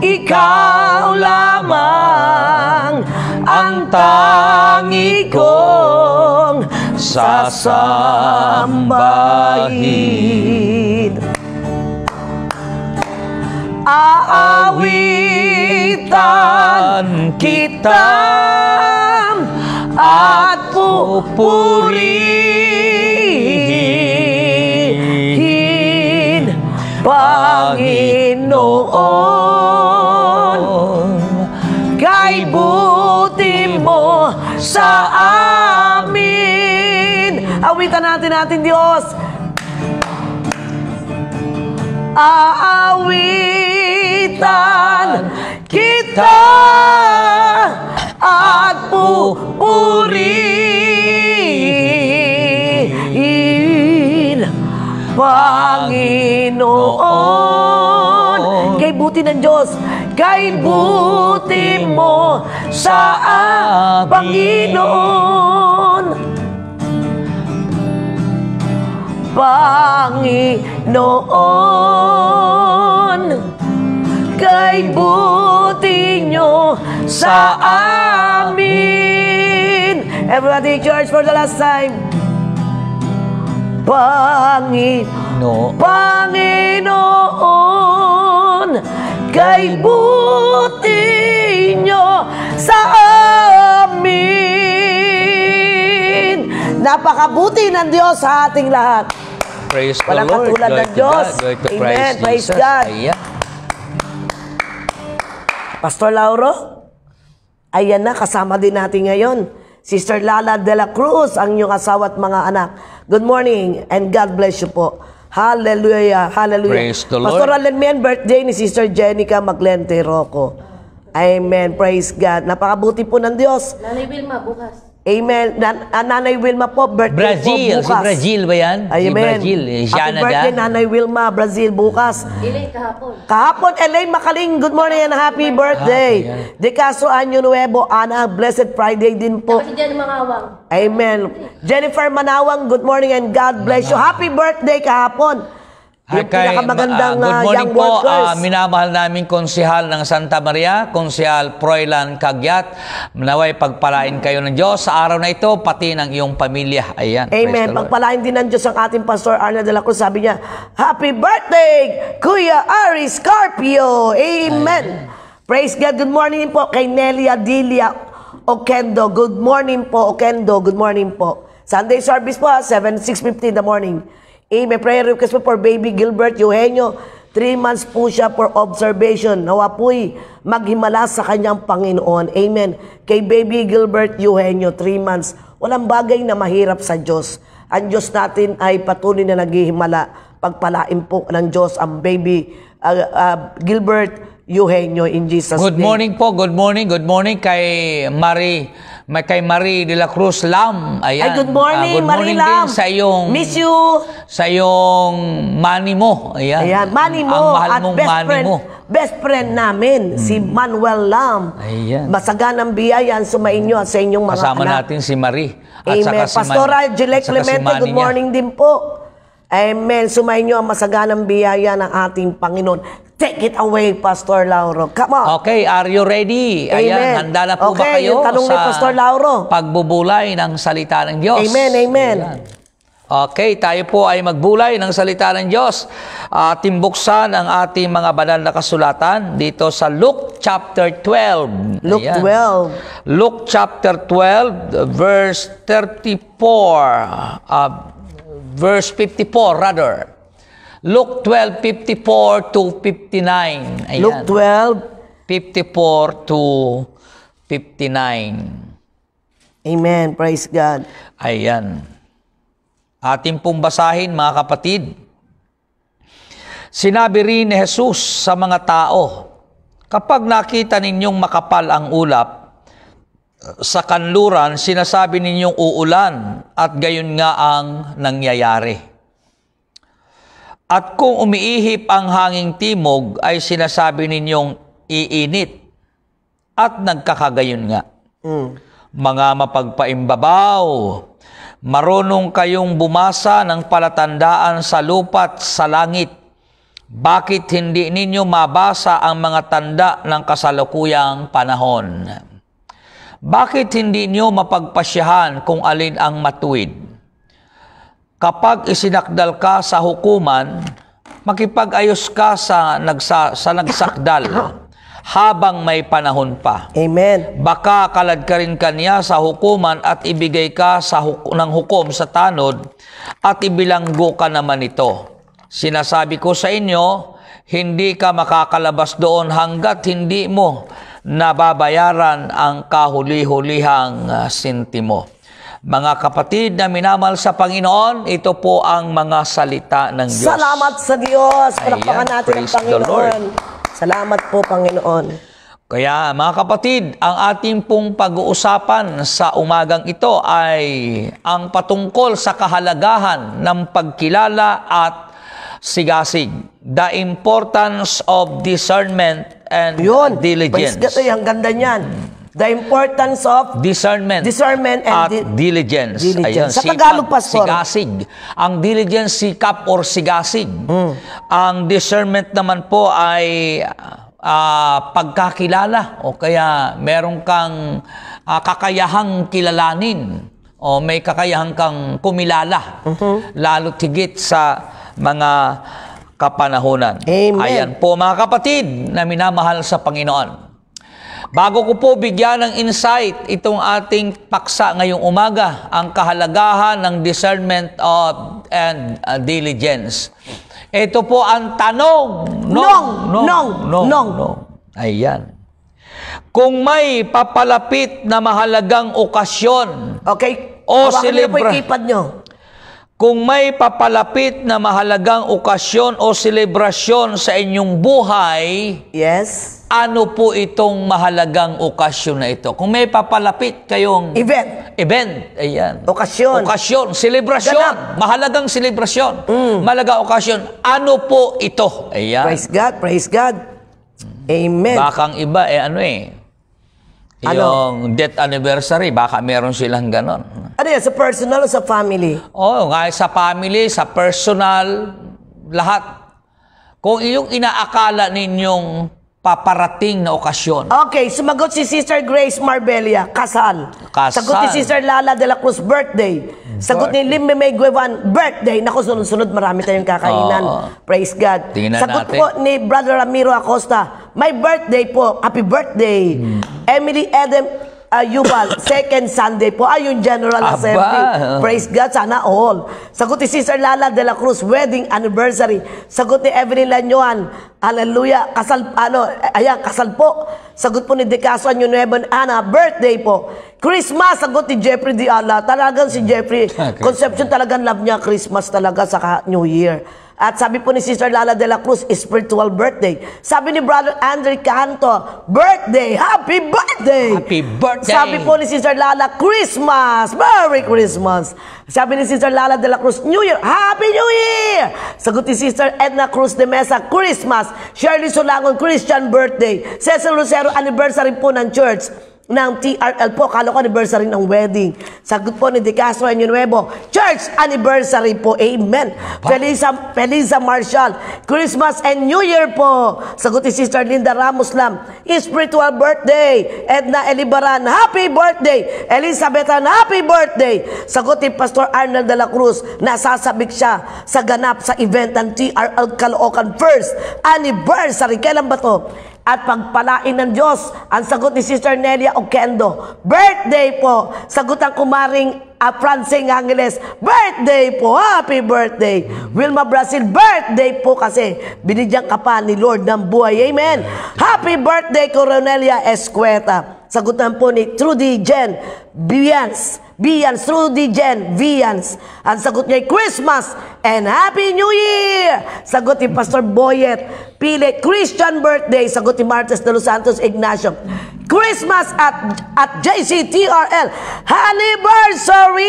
Ikaw lamang ang tangi kong sasambahin. Aawitan kita at pupurihin Panginoon. sa amin. Awitan natin natin, Diyos. Aawitan kita at pupuriin Panginoon. Kay buti ng Diyos Kay buti mo sa Panginoon. Panginoon, kay buti nyo sa amin. Everybody, church, for the last time. Panginoon, Panginoon, kay buti nyo sa amin. Napakabuti ng Diyos sa ating lahat. Praise Walang the Lord. katulad Lord ng Diyos. Amen. Praise, Praise Jesus. God. Ayan. Pastor Lauro, ayan na, kasama din natin ngayon. Sister Lala de la Cruz, ang iyong asawa at mga anak. Good morning and God bless you po. Hallelujah. Hallelujah. Praise the Lord. Pastor Alan, may birthday ni Sister Jenica Maglente Rocco. Amen. Praise God. Napakabuti po ng Diyos. Nanay Wilma, bukas. Amen. Nan ah, Nanay Wilma po, birthday Brazil. po bukas. Si Brazil ba yan? Amen. Si Brazil. Siya eh, Happy birthday, Nanay Wilma, Brazil, bukas. Elaine, kahapon. Kahapon, Elaine Makaling, good morning and happy birthday. De Caso Anyo Nuevo, Ana, blessed Friday din po. Tapos si Jen Manawang. Amen. Jennifer Manawang, good morning and God bless Manawang. you. Happy birthday kahapon. Hi yung pinakamagandang uh, good ah, morning young po, workers. Uh, minamahal namin konsihal ng Santa Maria, konsihal Proylan Kagyat. Naway pagpalain kayo ng Diyos sa araw na ito, pati ng iyong pamilya. Ayan. Amen. Pagpalain din ng Diyos ang ating Pastor Arna de la Cruz. Sabi niya, Happy birthday, Kuya Ari Scorpio. Amen. Ayan. Praise God. Good morning po kay Nelia Dilia Okendo. Good morning po, Okendo. Good morning po. Sunday service po, 7, 6.15 in the morning. Eh, may prayer request po for baby Gilbert Eugenio. Three months po siya for observation. Nawa po'y maghimala sa kanyang Panginoon. Amen. Kay baby Gilbert Eugenio, three months. Walang bagay na mahirap sa Diyos. Ang Diyos natin ay patuloy na naghihimala. Pagpalain po ng Diyos ang baby uh, uh, Gilbert Eugenio in Jesus' good name. Good morning po. Good morning. Good morning kay Marie may kay Marie de la Cruz Lam. Ayan. Ay, good morning, uh, good morning Lam. sa iyong... Miss you. Sa iyong money mo. Ayan. Ayan, money mo. Ang mahal at mong best money friend, mo. Best friend namin, hmm. si Manuel Lam. Ayan. Masaganang biyayan sumainyo sa inyong mga Kasama anak. natin si Marie. At Amen. Si Pastora Gillette Clemente, si good morning niya. din po. Amen. Sumainyo ang masaganang biyaya ng ating Panginoon. Take it away, Pastor Lauro. Come on. Okay, are you ready? Amen. Ayan, handa na po okay, ba kayo yung sa ni Pastor Lauro. pagbubulay ng salita ng Diyos? Amen, amen. Okay, tayo po ay magbulay ng salita ng Diyos. Uh, timbuksan ang ating mga banal na kasulatan dito sa Luke chapter 12. Luke Ayan. 12. Luke chapter 12, verse 34. Uh, ah, verse 54 rather. Luke 12:54 to 59. Ayan. Luke 12:54 to 59. Amen. Praise God. Ayan. Atin pong basahin mga kapatid. Sinabi rin ni Jesus sa mga tao, Kapag nakita ninyong makapal ang ulap, sa kanluran, sinasabi ninyong uulan at gayon nga ang nangyayari. At kung umiihip ang hanging timog ay sinasabi ninyong iinit at nagkakagayon nga. Mm. Mga mapagpaimbabaw, marunong kayong bumasa ng palatandaan sa lupa't sa langit. Bakit hindi ninyo mabasa ang mga tanda ng kasalukuyang panahon? Bakit hindi niyo mapagpasyahan kung alin ang matuwid? kapag isinakdal ka sa hukuman, makipag-ayos ka sa, nagsa, sa nagsakdal habang may panahon pa. Amen. Baka kalad ka rin kanya sa hukuman at ibigay ka sa huk- ng hukom sa tanod at ibilanggo ka naman ito. Sinasabi ko sa inyo, hindi ka makakalabas doon hanggat hindi mo nababayaran ang kahuli-hulihang ah, sintimo. Mga kapatid na minamahal sa Panginoon, ito po ang mga salita ng Diyos. Salamat sa Diyos. Palakpakan natin ang Panginoon. Salamat po, Panginoon. Kaya mga kapatid, ang ating pong pag-uusapan sa umagang ito ay ang patungkol sa kahalagahan ng pagkilala at sigasig. The importance of discernment and Yun, diligence. Yun, ang ganda niyan. Hmm. The importance of discernment, discernment and at di diligence. diligence. Ayun, Sa Tagalog, Pastor. Sigasig. Ang diligence, sikap or sigasig. Mm. Ang discernment naman po ay uh, pagkakilala o kaya meron kang uh, kakayahang kilalanin o may kakayahan kang kumilala. Mm-hmm. Lalo tigit sa mga kapanahonan. Amen. Ayan po mga kapatid na minamahal sa Panginoon. Bago ko po bigyan ng insight itong ating paksa ngayong umaga, ang kahalagahan ng discernment of and uh, diligence. Ito po ang tanong. Nong, nong, nong, nong. nong. nong. Ayan. Kung may papalapit na mahalagang okasyon. Okay. O silibra. nyo. Kung may papalapit na mahalagang okasyon o selebrasyon sa inyong buhay. Yes ano po itong mahalagang okasyon na ito? Kung may papalapit kayong... Event. Event. Ayan. Okasyon. Okasyon. Celebrasyon. Mahalagang celebrasyon. Mm. Mahalagang okasyon. Ano po ito? Ayan. Praise God. Praise God. Amen. Bakang iba, eh ano eh. Ano? Yung death anniversary, baka meron silang ganon. Ano yan? Sa personal o sa family? Oo, oh, sa family, sa personal, lahat. Kung yung inaakala ninyong paparating na okasyon. Okay, sumagot si Sister Grace Marbella, kasal. Kasal. Sagot ni Sister Lala de la Cruz, birthday. Sagot ni Limbe May Guevan, birthday. Naku, sunod-sunod, marami tayong kakainan. Oh. Praise God. Tingnan Sagot natin. po ni Brother Ramiro Acosta, my birthday po, happy birthday. Hmm. Emily Adam uh, ah, Yubal, second Sunday po ay yung General Aba. Assembly. Praise God, sana all. Sagot ni Sister Lala de la Cruz, wedding anniversary. Sagot ni Evelyn Lanyoan, hallelujah, kasal, ano, ayan, kasal po. Sagot po ni Decaso Nueva Ana, birthday po. Christmas, sagot ni Jeffrey Diala. Talagang si Jeffrey, conception talagang love niya Christmas talaga sa New Year. At sabi po ni Sister Lala de la Cruz, spiritual birthday. Sabi ni Brother Andre Canto, birthday! Happy birthday! Happy birthday! Sabi po ni Sister Lala, Christmas! Merry Christmas! Sabi ni Sister Lala de la Cruz, New Year! Happy New Year! Sagot ni Sister Edna Cruz de Mesa, Christmas! Shirley Sulangon, Christian birthday! Cecil Lucero, anniversary po ng church ng TRL po. Akala ko anniversary ng wedding. Sagot po ni De Castro and Nuevo, Church anniversary po. Amen. Feliza, Feliza Marshall, Christmas and New Year po. Sagot ni Sister Linda Ramos Lam, Spiritual birthday. Edna Elibaran, Happy birthday. Elizabethan, Happy birthday. Sagot ni Pastor Arnold de la Cruz, nasasabik siya sa ganap sa event ng TRL Kalookan. First Anniversary. Kailan ba to? at pagpalain ng Diyos. Ang sagot ni Sister Nelia Okendo, birthday po. Sagot ang kumaring uh, Francine Angeles, birthday po, happy birthday. Wilma Brazil, birthday po kasi binigyan ka pa ni Lord ng buhay. Amen. Happy birthday, Coronelia Escueta. Sagutan po ni Trudy Jen Bians. Vians, Rudy Jen, Vians. Ang sagot niya ay Christmas and Happy New Year! Sagot ni Pastor Boyet. Pili, Christian birthday. Sagot ni Martes de los Santos Ignacio. Christmas at at JCTRL anniversary.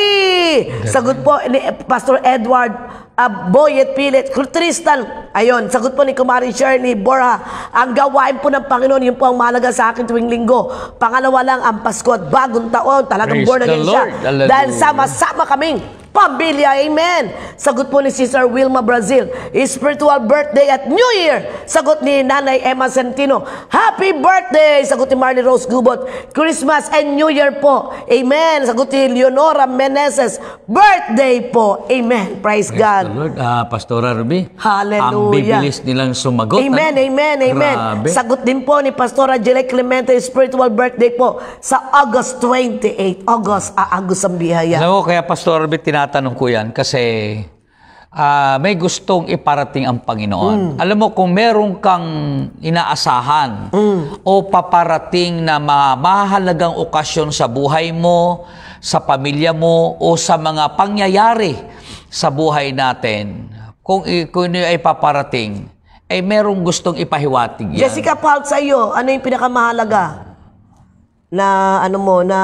Sagot po ni Pastor Edward uh, Boyet Pilit, Tristan. Ayun, sagot po ni Kumari Shirley Bora, Ang gawain po ng Panginoon, yun po ang malaga sa akin tuwing linggo. Pangalawa lang ang Pasko at bagong taon. Talagang Praise born again siya. Dahil sama-sama kaming Pabilya, amen. Sagot po ni Sister Wilma Brazil, spiritual birthday at New Year. Sagot ni Nanay Emma Santino, happy birthday. Sagot ni Marley Rose Gubot, Christmas and New Year po. Amen. Sagot ni Leonora Meneses, birthday po. Amen. Praise, Praise God. The Lord. Uh, Pastora Ruby, Hallelujah. ang bibilis nilang sumagot. Ah. Amen, ano? amen, amen. Grabe. Sagot din po ni Pastora Jelay Clemente, spiritual birthday po sa August 28. August, aagos ang biyaya. Alam kaya Pastora Ruby, tina tinatanong ko yan kasi uh, may gustong iparating ang Panginoon. Mm. Alam mo, kung meron kang inaasahan mm. o paparating na mahalagang okasyon sa buhay mo, sa pamilya mo, o sa mga pangyayari sa buhay natin, kung, kung ay paparating, ay merong gustong ipahiwatig yan. Jessica Palt, sa iyo, ano yung pinakamahalaga na ano mo, na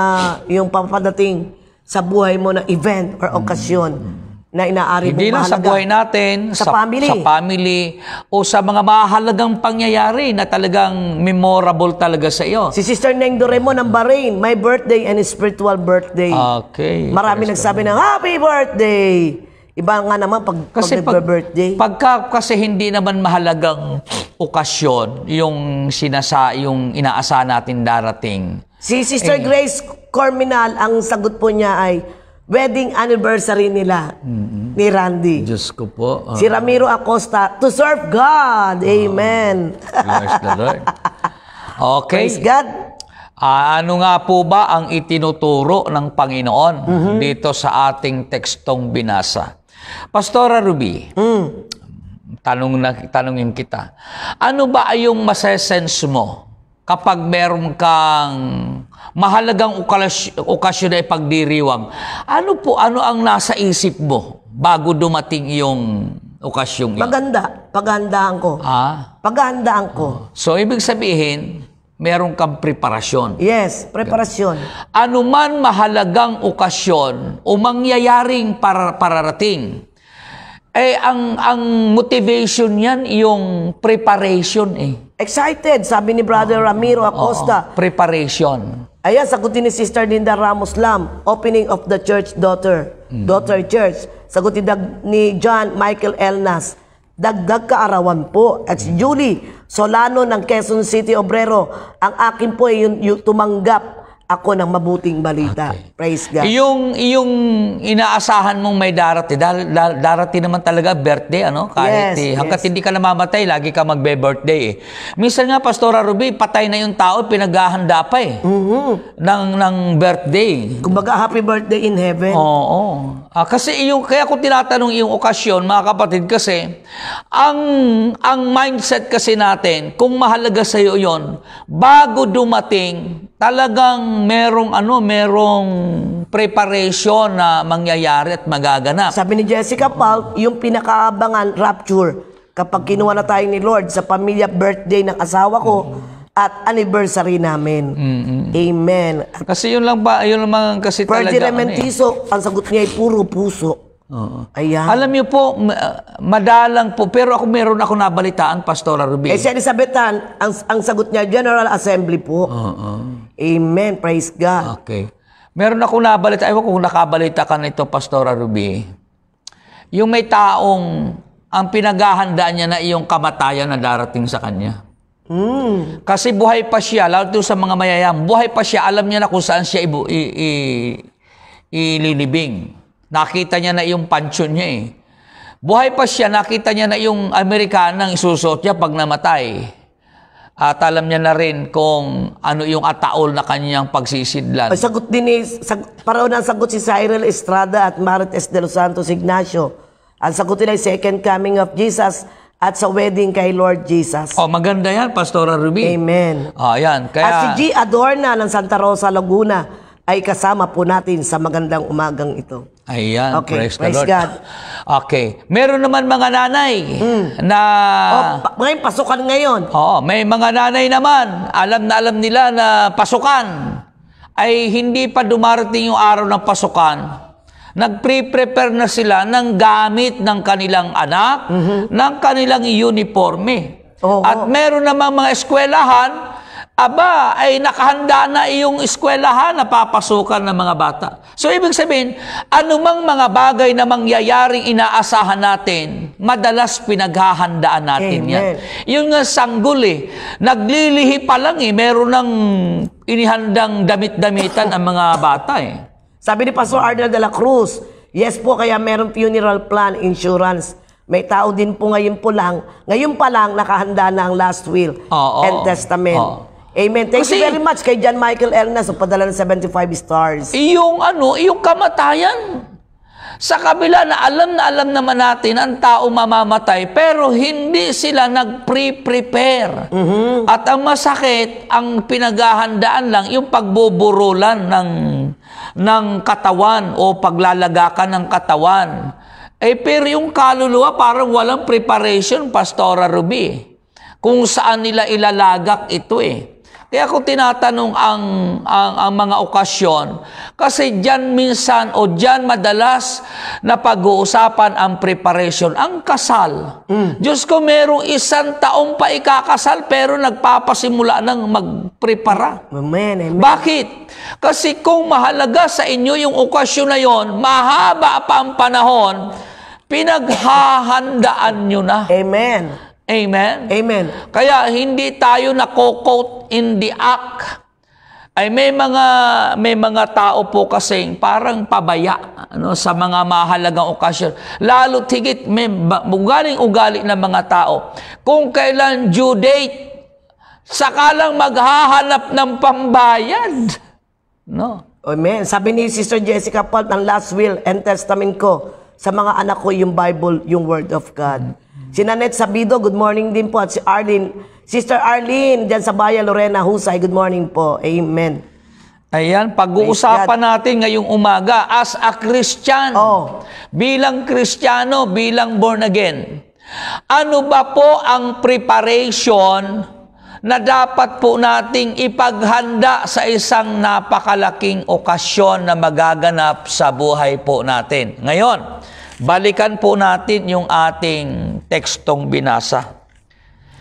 yung papadating? sa buhay mo na event or mm. okasyon mm-hmm. na inaari Hindi mo mahalaga. Hindi lang sa buhay natin, sa, sa family. sa family, o sa mga mahalagang pangyayari na talagang memorable talaga sa iyo. Si Sister Neng Doremo ng Bahrain, my birthday and spiritual birthday. Okay. Marami nagsabi ng happy birthday. Iba nga naman pag, kasi pag, pag birthday Pagka kasi hindi naman mahalagang okasyon yung sinasa yung inaasahan natin darating. Si Sister eh, Grace Corminal, ang sagot po niya ay wedding anniversary nila mm-hmm. ni Randy. Diyos ko po. Uh, si Ramiro Acosta, to serve God. Uh, Amen. Bless the Lord. Okay. Praise God. Uh, ano nga po ba ang itinuturo ng Panginoon mm-hmm. dito sa ating tekstong binasa? Pastora Ruby, mm. tanong na, tanongin kita. Ano ba ay yung masesense mo kapag meron kang mahalagang okasyon na ipagdiriwang, ano po, ano ang nasa isip mo bago dumating yung okasyon yun? Maganda. Paghandaan ko. Ah? Paghahandaan ko. Oh. So, ibig sabihin, meron kang preparasyon. Yes, preparasyon. Ano man mahalagang okasyon o mangyayaring para, pararating, eh, ang, ang motivation yan, yung preparation eh. Excited, sabi ni Brother ah, Ramiro Acosta. Oo, preparation. Ayan, sagutin ni Sister Linda Ramos Lam, opening of the church daughter, mm. daughter church. Sagutin dag- ni John Michael Elnas, dagdag kaarawan po. Ex mm. Julie Solano ng Quezon City Obrero, ang akin po ay yung, yung tumanggap ako ng mabuting balita. Okay. Praise God. Yung, yung inaasahan mong may darati, dar, dar, darating naman talaga birthday, ano? Kahit yes, eh, hangkat yes. hindi ka na lagi ka magbe-birthday eh. Minsan nga, Pastora Ruby, patay na yung tao, pinaghahanda pa eh. Mm-hmm. Ng, ng birthday. Kumbaga, happy birthday in heaven. Oo. oo. Ah, kasi yung, kaya ko tinatanong yung okasyon, mga kapatid, kasi ang, ang mindset kasi natin, kung mahalaga sa'yo yon bago dumating, talagang talagang merong ano, merong preparation na mangyayari at magaganap. Sabi ni Jessica Paul, yung pinakaabangan rapture kapag kinuha na tayo ni Lord sa pamilya birthday ng asawa ko, at anniversary namin. Mm-hmm. Amen. kasi yun lang ba, yun lang kasi Perdi talaga. Rementiso, ano eh. ang sagot niya ay puro puso. Oo. Ayan. Alam niyo po, madalang po, pero ako meron ako nabalitaan, Pastora Ruby. Eh si Elizabethan, ang, ang sagot niya, General Assembly po. Oo. Amen. Praise God. Okay. Meron akong nabalita, ewan kung nakabalita ka na ito, Pastora Ruby. Yung may taong ang pinaghahanda niya na iyong kamatayan na darating sa kanya. Mm. Kasi buhay pa siya, lalo sa mga mayayam, buhay pa siya, alam niya na kung saan siya ibu- i- i- ililibing. Nakita niya na yung pansyon niya eh. Buhay pa siya, nakita niya na yung Amerikanang isusot niya pag namatay. At alam niya na rin kung ano yung ataol na kanyang pagsisidlan. Ay, sagot din ni, sag, paraon ang sagot si Cyril Estrada at Marit S. De Los Santos Ignacio. Ang sagot nila ay second coming of Jesus at sa wedding kay Lord Jesus. Oh, maganda yan, Pastora Ruby. Amen. Oh, yan. Kaya... At si G. Adorna ng Santa Rosa, Laguna ay kasama po natin sa magandang umagang ito. Ayan, okay, praise, praise the Lord. God. Okay. Meron naman mga nanay mm. na... O, oh, pa- ngayon, pasukan ngayon. Oo, may mga nanay naman. Alam na alam nila na pasukan ay hindi pa dumarating yung araw ng pasukan. Nagpre-prepare na sila ng gamit ng kanilang anak, mm-hmm. ng kanilang uniforme. Oh, At meron naman mga eskwelahan aba, ay nakahanda na iyong eskwelahan na papasukan ng mga bata. So, ibig sabihin, anumang mga bagay na mangyayaring inaasahan natin, madalas pinaghahandaan natin Amen. yan. Yung nga sanggol eh, naglilihi pa lang eh, meron ng inihandang damit-damitan ang mga bata eh. Sabi ni Pastor Arnold de la Cruz, yes po, kaya meron funeral plan, insurance, may tao din po ngayon po lang, ngayon pa lang nakahanda na ang last will Oo. and testament. Oo. Amen. Thank Kasi, you very much kay John Michael Elnas, padala ng 75 stars. Yung ano, yung kamatayan. Sa kabila na alam na alam naman natin ang tao mamamatay, pero hindi sila nag-pre-prepare. Mm-hmm. At ang masakit, ang pinaghahandaan lang, yung pagbuburulan ng, ng katawan o paglalagakan ng katawan. Eh, pero yung kaluluwa parang walang preparation, Pastora Ruby, kung saan nila ilalagak ito eh. Eh, Kaya kung tinatanong ang, ang, ang mga okasyon, kasi dyan minsan o dyan madalas na pag-uusapan ang preparation, ang kasal. Mm. Diyos ko, merong isang taong pa ikakasal pero nagpapasimula ng magprepara. Amen, amen. Bakit? Kasi kung mahalaga sa inyo yung okasyon na yon, mahaba pa ang panahon, pinaghahandaan nyo na. Amen. Amen? Amen. Kaya hindi tayo nako-quote in the act. Ay may mga may mga tao po kasi parang pabaya ano sa mga mahalagang okasyon. Lalo tigit may ugaling ugali ng mga tao. Kung kailan due date sakalang maghahanap ng pambayad. No. Amen. Sabi ni Sister Jessica Paul, ang last will and testament ko sa mga anak ko yung Bible, yung Word of God. Si Nanette Sabido, good morning din po. At si Arlene, Sister Arlene, dyan sa Bayan Lorena Husay, good morning po. Amen. Ayan, pag-uusapan natin ngayong umaga as a Christian. Oh. Bilang Kristiyano, bilang born again. Ano ba po ang preparation na dapat po nating ipaghanda sa isang napakalaking okasyon na magaganap sa buhay po natin? Ngayon, Balikan po natin yung ating tekstong binasa.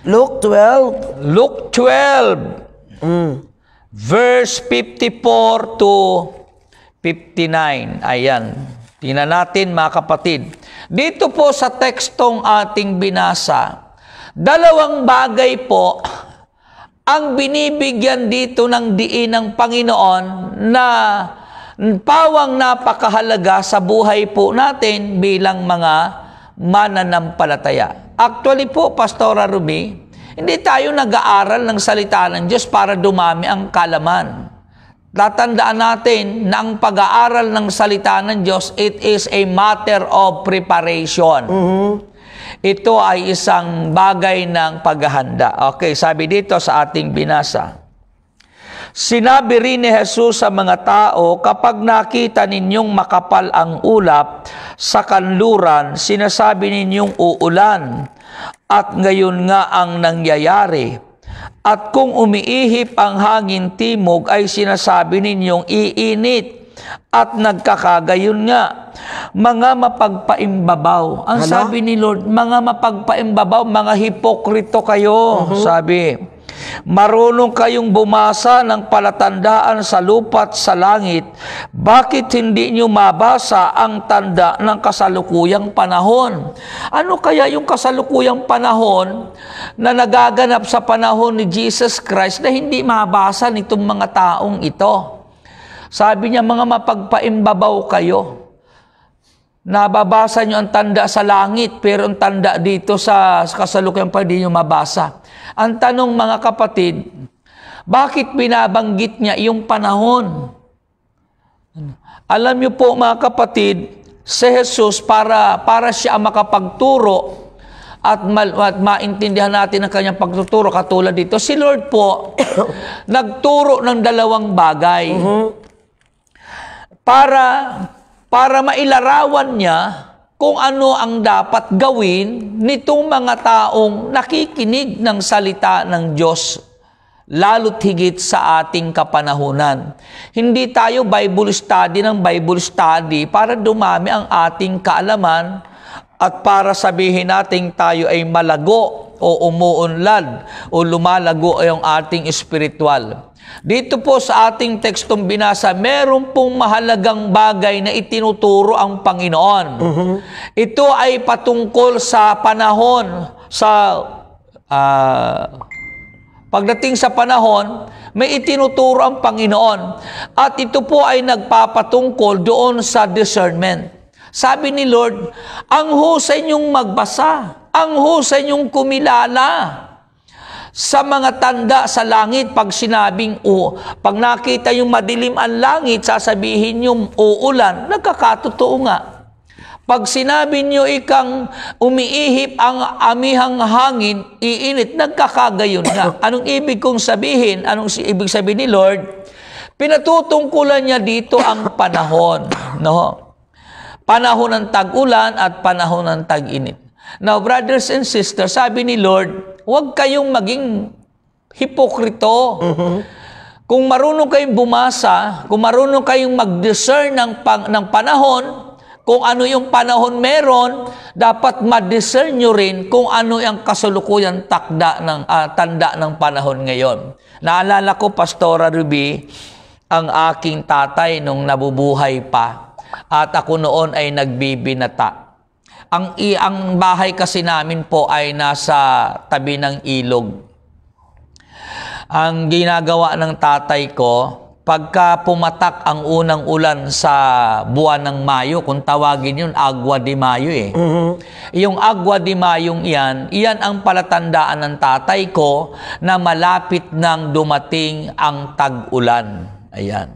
Luke 12. Luke 12. Mm. Verse 54 to 59. Ayan. Tingnan natin mga kapatid. Dito po sa tekstong ating binasa, dalawang bagay po ang binibigyan dito ng diin ng Panginoon na Pawang napakahalaga sa buhay po natin bilang mga mananampalataya. Actually po, Pastora Ruby, hindi tayo nag-aaral ng salita ng Diyos para dumami ang kalaman. Tatandaan natin na ang pag-aaral ng salita ng Diyos, it is a matter of preparation. Mm-hmm. Ito ay isang bagay ng paghahanda. Okay, sabi dito sa ating binasa. Sinabi rin ni Jesus sa mga tao, kapag nakita ninyong makapal ang ulap sa kanluran, sinasabi ninyong uulan. At ngayon nga ang nangyayari. At kung umiihip ang hangin timog ay sinasabi ninyong iinit at nagkakagayon nga mga mapagpaimbabaw. Ang Hala? Ano? sabi ni Lord, mga mapagpaimbabaw, mga hipokrito kayo, uh-huh. sabi. Marunong kayong bumasa ng palatandaan sa lupa at sa langit. Bakit hindi nyo mabasa ang tanda ng kasalukuyang panahon? Ano kaya yung kasalukuyang panahon na nagaganap sa panahon ni Jesus Christ na hindi mabasa nitong mga taong ito? Sabi niya, mga mapagpaimbabaw kayo. Nababasa nyo ang tanda sa langit, pero ang tanda dito sa, sa kasalukuyan pa hindi nyo mabasa. Ang tanong mga kapatid, bakit binabanggit niya yung panahon? Alam niyo po mga kapatid, si Jesus para, para siya ang makapagturo at, ma, at maintindihan natin ang kanyang pagtuturo katulad dito. Si Lord po, nagturo ng dalawang bagay. Uh-huh. Para para mailarawan niya kung ano ang dapat gawin nitong mga taong nakikinig ng salita ng Diyos lalo't higit sa ating kapanahunan. Hindi tayo Bible study ng Bible study para dumami ang ating kaalaman at para sabihin nating tayo ay malago o umuunlad o lumalago ang ating espiritual. Dito po sa ating tekstong binasa, meron pong mahalagang bagay na itinuturo ang Panginoon. Uh-huh. Ito ay patungkol sa panahon, sa uh, pagdating sa panahon, may itinuturo ang Panginoon. At ito po ay nagpapatungkol doon sa discernment. Sabi ni Lord, ang husay niyong magbasa, ang husay niyong kumilala sa mga tanda sa langit pag sinabing o pag nakita yung madilim ang langit sasabihin yung uulan nagkakatotoo nga pag sinabi niyo ikang umiihip ang amihang hangin, iinit, nagkakagayon nga. Anong ibig kong sabihin? Anong si ibig sabihin ni Lord? Pinatutungkulan niya dito ang panahon. No? panahon ng tag-ulan at panahon ng tag-init. Now, brothers and sisters, sabi ni Lord, huwag kayong maging hipokrito. Mm-hmm. Kung marunong kayong bumasa, kung marunong kayong mag-discern ng, pang, ng panahon, kung ano yung panahon meron, dapat ma-discern nyo rin kung ano yung kasulukuyang takda ng, uh, tanda ng panahon ngayon. Naalala ko, Pastora Ruby, ang aking tatay nung nabubuhay pa at ako noon ay nagbibinata. Ang, ang bahay kasi namin po ay nasa tabi ng ilog. Ang ginagawa ng tatay ko, pagka pumatak ang unang ulan sa buwan ng Mayo, kung tawagin yun, Agua de Mayo eh. Mm-hmm. Yung Agua de Mayo yan, iyan ang palatandaan ng tatay ko na malapit nang dumating ang tag-ulan. Ayan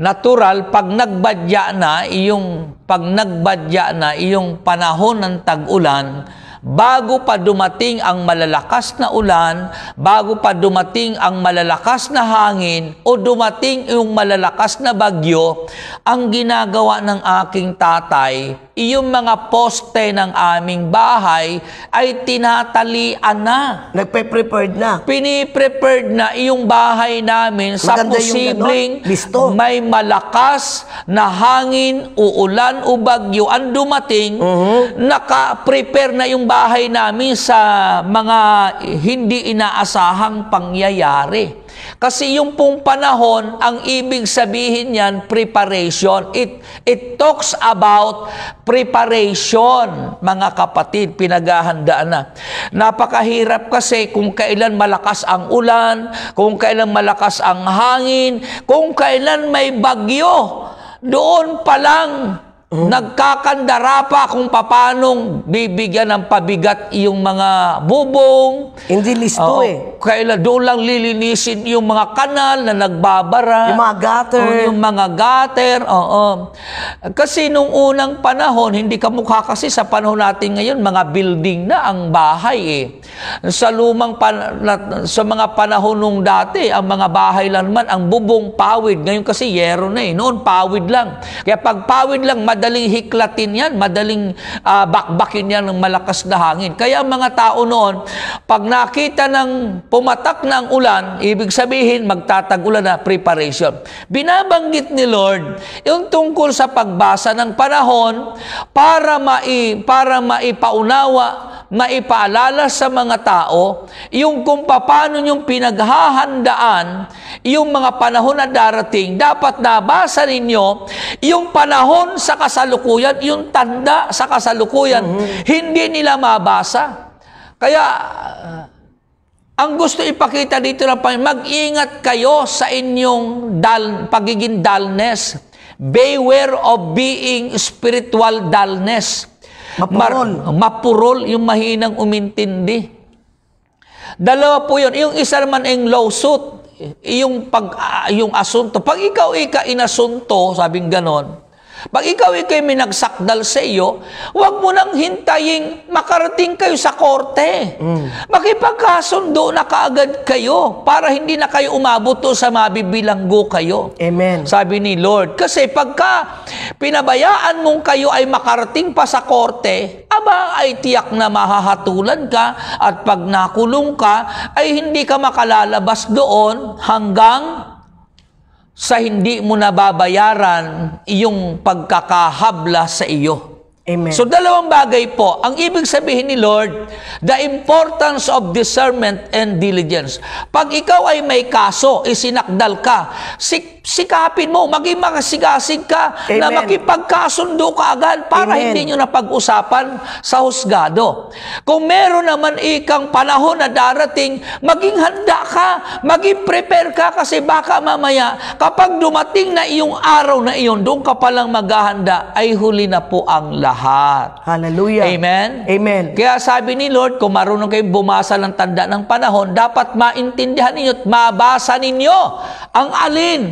natural pag nagbadya na iyong pag nagbadya na iyong panahon ng tag-ulan bago pa dumating ang malalakas na ulan, bago pa dumating ang malalakas na hangin, o dumating yung malalakas na bagyo, ang ginagawa ng aking tatay, yung mga poste ng aming bahay ay tinatalian na. Nagpe-prepared na. pini Piniprepared na yung bahay namin sa posibleng may malakas na hangin, uulan o bagyo ang dumating, uh-huh. naka-prepare na yung bahay namin sa mga hindi inaasahang pangyayari. Kasi yung pong panahon, ang ibig sabihin niyan, preparation. It, it talks about preparation, mga kapatid, pinaghahandaan na. Napakahirap kasi kung kailan malakas ang ulan, kung kailan malakas ang hangin, kung kailan may bagyo. Doon pa lang Oh. Nagkakandara pa kung paanong bibigyan ng pabigat yung mga bubong. Hindi listo uh, eh. Kailan doon lang lilinisin yung mga kanal na nagbabara. Yung mga gutter. Uh, yung mga gutter, oo. Uh, uh. Kasi nung unang panahon, hindi kamukha kasi sa panahon natin ngayon, mga building na ang bahay eh. Sa lumang pan sa mga panahon nung dati, ang mga bahay lang man, ang bubong pawid. Ngayon kasi yero na eh. Noon pawid lang. Kaya pag pawid lang, mad madaling hiklatin yan, madaling uh, bakbakin yan ng malakas na hangin. Kaya ang mga tao noon, pag nakita ng pumatak ng ulan, ibig sabihin magtatagulan na preparation. Binabanggit ni Lord yung tungkol sa pagbasa ng panahon para mai para maipaunawa maipaalala sa mga tao yung kung paano yung pinaghahandaan yung mga panahon na darating. Dapat nabasa ninyo yung panahon sa kasalukuyan, yung tanda sa kasalukuyan. Mm-hmm. Hindi nila mabasa. Kaya, ang gusto ipakita dito ng Panginoon, mag-ingat kayo sa inyong dull, pagiging dullness. Beware of being spiritual dullness. Mapurol. Mar- mapurol, yung mahinang umintindi. Dalawa po yun. Yung isa naman ay lawsuit. Yung, pag, uh, yung asunto. Pag ikaw ika inasunto, sabing ganon, pag ikaw ikay may nagsakdal sa iyo, huwag mo nang hintayin makarating kayo sa korte. Mm. Makipagkasundo na kaagad kayo para hindi na kayo umabot sa mabibilanggo kayo. Amen. Sabi ni Lord. Kasi pagka pinabayaan mong kayo ay makarating pa sa korte, aba ay tiyak na mahahatulan ka at pag nakulong ka ay hindi ka makalalabas doon hanggang sa hindi mo nababayaran iyong pagkakahabla sa iyo. Amen. So dalawang bagay po. Ang ibig sabihin ni Lord, the importance of discernment and diligence. Pag ikaw ay may kaso, isinakdal ka, sik sikapin mo, maging makasigasig ka Amen. na makipagkasundo ka agad para Amen. hindi nyo pag usapan sa husgado. Kung meron naman ikang panahon na darating, maging handa ka, maging prepare ka kasi baka mamaya kapag dumating na iyong araw na iyon, doon ka palang maghahanda, ay huli na po ang lahat lahat. Hallelujah. Amen? Amen. Kaya sabi ni Lord, kung marunong kayong bumasa ng tanda ng panahon, dapat maintindihan ninyo at mabasa ninyo ang alin.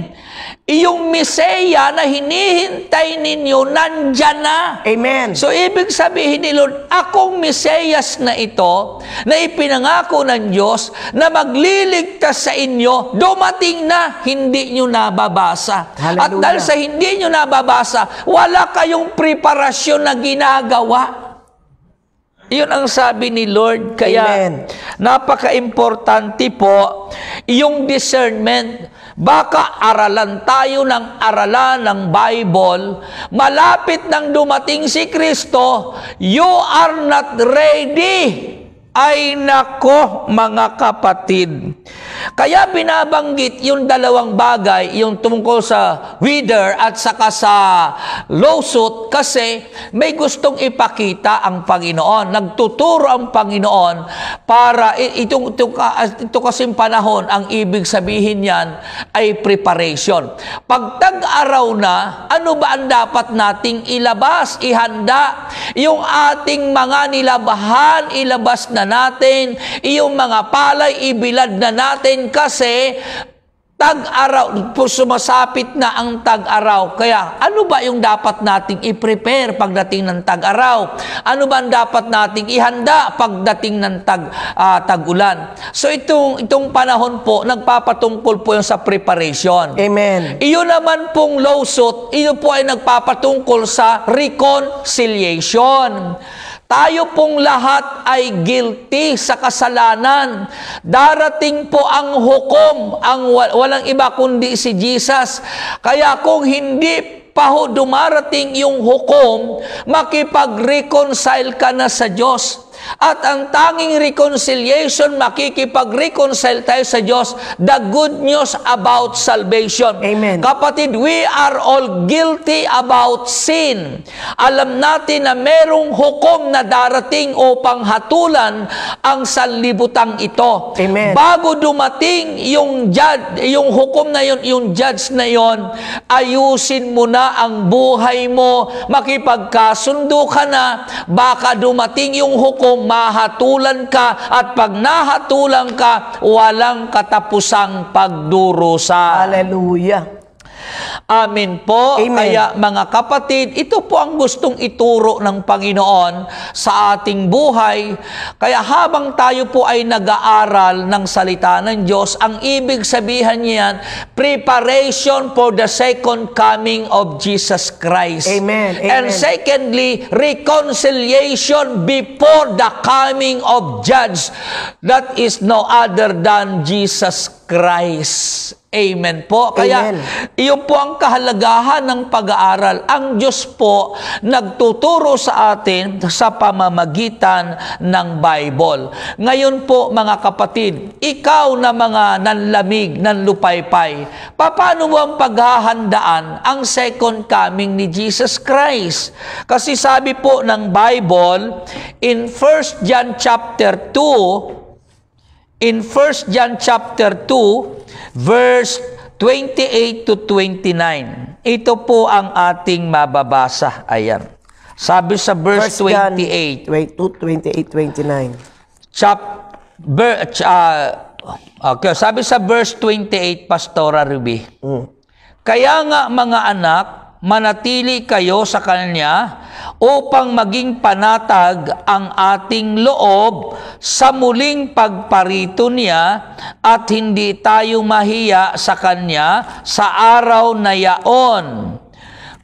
Iyong miseya na hinihintay ninyo, nandyan na. Amen. So, ibig sabihin ni Lord, akong miseyas na ito, na ipinangako ng Diyos, na magliligtas sa inyo, dumating na, hindi nyo nababasa. Hallelujah. At dahil sa hindi nyo nababasa, wala kayong preparasyon na ginagawa. Iyon ang sabi ni Lord. Kaya napaka-importante po yung discernment. Baka aralan tayo ng aralan ng Bible, malapit nang dumating si Kristo, you are not ready. Ay nako mga kapatid. Kaya binabanggit yung dalawang bagay, yung tungkol sa wither at saka sa lawsuit kasi may gustong ipakita ang Panginoon. Nagtuturo ang Panginoon para itong, itong, ito kasing panahon, ang ibig sabihin niyan ay preparation. pagtag araw na, ano ba ang dapat nating ilabas, ihanda? Yung ating mga nilabahan, ilabas na natin. Yung mga palay, ibilad na natin natin kasi tag-araw, sumasapit na ang tag-araw. Kaya ano ba yung dapat nating i-prepare pagdating ng tag-araw? Ano ba ang dapat nating ihanda pagdating ng tag, uh, tag-ulan? So itong, itong panahon po, nagpapatungkol po yung sa preparation. Amen. Iyon naman pong low suit, iyon po ay nagpapatungkol sa reconciliation. Tayo pong lahat ay guilty sa kasalanan. Darating po ang hukom, ang walang iba kundi si Jesus. Kaya kung hindi pa ho dumarating yung hukom, makipag-reconcile ka na sa Diyos. At ang tanging reconciliation, makikipag-reconcile tayo sa Diyos, the good news about salvation. Amen. Kapatid, we are all guilty about sin. Alam natin na merong hukom na darating upang hatulan ang sanlibutang ito. Amen. Bago dumating yung judge, yung hukom na yon, yung judge na yon, ayusin mo na ang buhay mo, makipagkasundo ka na, baka dumating yung hukom kung mahatulan ka at pag nahatulan ka, walang katapusang pagdurusa. Hallelujah. Amin po. Amen. Kaya mga kapatid, ito po ang gustong ituro ng Panginoon sa ating buhay. Kaya habang tayo po ay nag-aaral ng salita ng Diyos, ang ibig sabihan niyan, preparation for the second coming of Jesus Christ. Amen. Amen. And secondly, reconciliation before the coming of judge. That is no other than Jesus Christ. Christ. Amen po. Kaya Amen. iyon po ang kahalagahan ng pag-aaral. Ang Diyos po nagtuturo sa atin sa pamamagitan ng Bible. Ngayon po mga kapatid, ikaw na mga nanlamig nanlupaypay, paano mo ang paghahandaan ang second coming ni Jesus Christ? Kasi sabi po ng Bible in 1 John chapter 2 in 1 John chapter 2 verse 28 to 29. Ito po ang ating mababasa. Ayan. Sabi sa verse First 28. John, wait, 2, 28, 29. Chap, ber, uh, ah, okay, sabi sa verse 28, Pastora Ruby. Mm. Kaya nga mga anak, manatili kayo sa Kanya upang maging panatag ang ating loob sa muling pagparito niya at hindi tayo mahiya sa Kanya sa araw na yaon.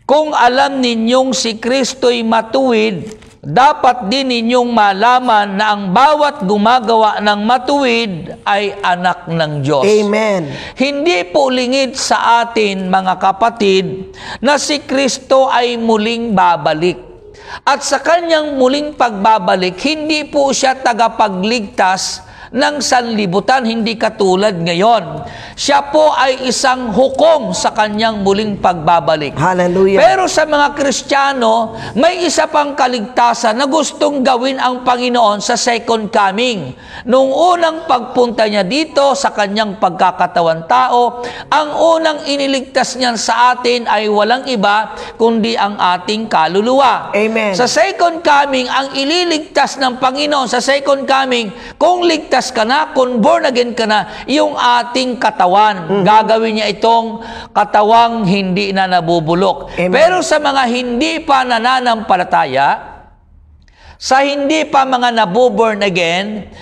Kung alam ninyong si Kristo'y matuwid dapat din ninyong malaman na ang bawat gumagawa ng matuwid ay anak ng Diyos. Amen. Hindi po lingid sa atin, mga kapatid, na si Kristo ay muling babalik. At sa kanyang muling pagbabalik, hindi po siya tagapagligtas ng sanlibutan, hindi katulad ngayon. Siya po ay isang hukom sa kanyang muling pagbabalik. Hallelujah. Pero sa mga Kristiyano, may isa pang kaligtasan na gustong gawin ang Panginoon sa second coming. Nung unang pagpunta niya dito sa kanyang pagkakatawan tao, ang unang iniligtas niyan sa atin ay walang iba kundi ang ating kaluluwa. Amen. Sa second coming, ang ililigtas ng Panginoon sa second coming, kung ligtas ligtas ka na, kung born again ka na, yung ating katawan, mm-hmm. gagawin niya itong katawang hindi na nabubulok. Amen. Pero sa mga hindi pa nananampalataya, sa hindi pa mga nabuborn again,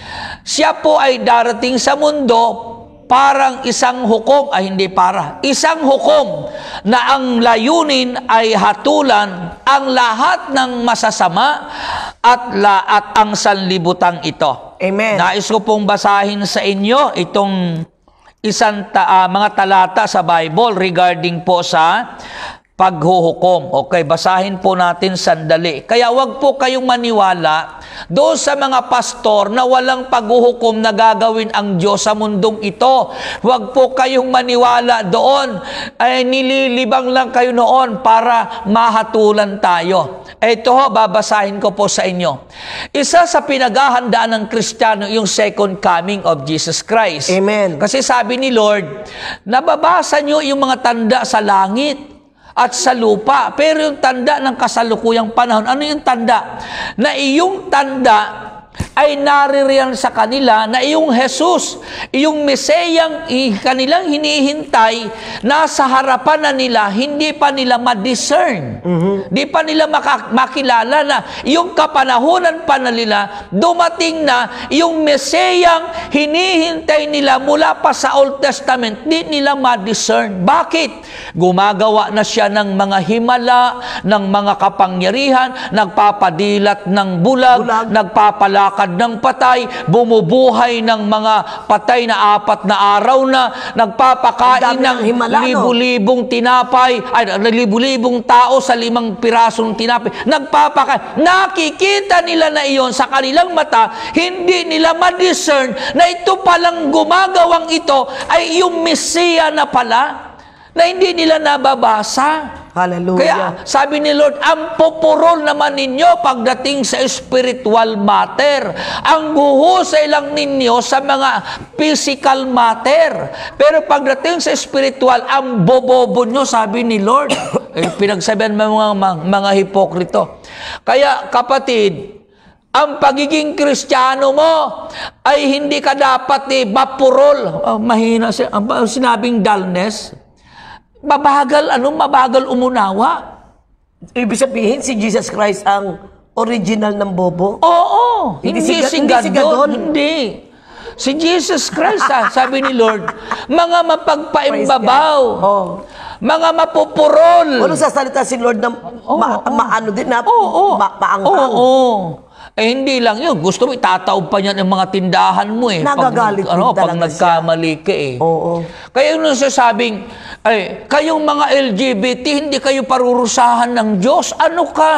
siya po ay darating sa mundo parang isang hukom, ay hindi para, isang hukom na ang layunin ay hatulan ang lahat ng masasama at, la, at ang sanlibutan ito. Amen. Nais ko pong basahin sa inyo itong isang ta, uh, mga talata sa Bible regarding po sa paghuhukom. Okay, basahin po natin sandali. Kaya wag po kayong maniwala doon sa mga pastor na walang paghuhukom na gagawin ang Diyos sa mundong ito. Wag po kayong maniwala doon. Ay nililibang lang kayo noon para mahatulan tayo. Ito ho, babasahin ko po sa inyo. Isa sa pinaghahandaan ng Kristiyano yung second coming of Jesus Christ. Amen. Kasi sabi ni Lord, nababasa nyo yung mga tanda sa langit at sa lupa. Pero yung tanda ng kasalukuyang panahon, ano yung tanda? Na iyong tanda ay naririyan sa kanila na iyong Jesus, iyong Meseyang kanilang hinihintay, na sa harapan na nila, hindi pa nila ma-discern. Mm-hmm. Di pa nila maka- makilala na yung kapanahonan pa na nila, dumating na yung Meseyang hinihintay nila mula pa sa Old Testament, di nila ma-discern. Bakit? Gumagawa na siya ng mga himala, ng mga kapangyarihan, nagpapadilat ng bulag, bulag. nagpapala naglalakad ng patay, bumubuhay ng mga patay na apat na araw na, nagpapakain ng libu-libong tinapay, ay, libu-libong tao sa limang pirasong tinapay. Nagpapakain. Nakikita nila na iyon sa kanilang mata, hindi nila ma na ito palang gumagawang ito ay yung Mesiya na pala na hindi nila nababasa. Hallelujah. Kaya sabi ni Lord, ang pupurol naman ninyo pagdating sa spiritual matter. Ang guhusay lang ninyo sa mga physical matter. Pero pagdating sa spiritual, ang bobobo nyo, sabi ni Lord. eh, pinagsabihan mo mga, mga, mga hipokrito. Kaya kapatid, ang pagiging kristyano mo ay hindi ka dapat eh, mapurol. Oh, mahina siya. Ang sinabing dullness. Mabagal, ano? Mabagal umunawa. Ibig sabihin, si Jesus Christ ang original ng bobo? Oo. Hindi, hindi si, hindi si Gadon. Hindi. Si Jesus Christ, ha, ah, sabi ni Lord, mga mapagpaimbabaw, oh. mga mapupurol. Ano sa salita si Lord na oh, ma- oh. maano din na oh, oh. ma- maangkang? Oo. Oh, oh. Eh hindi lang yun. Gusto mo itataob pa niyan ang mga tindahan mo eh. Nagagalit ano, pag, ano, pag nagkamali ka eh. Oo. Kaya yung sasabing, ay, kayong mga LGBT, hindi kayo parurusahan ng Diyos. Ano ka?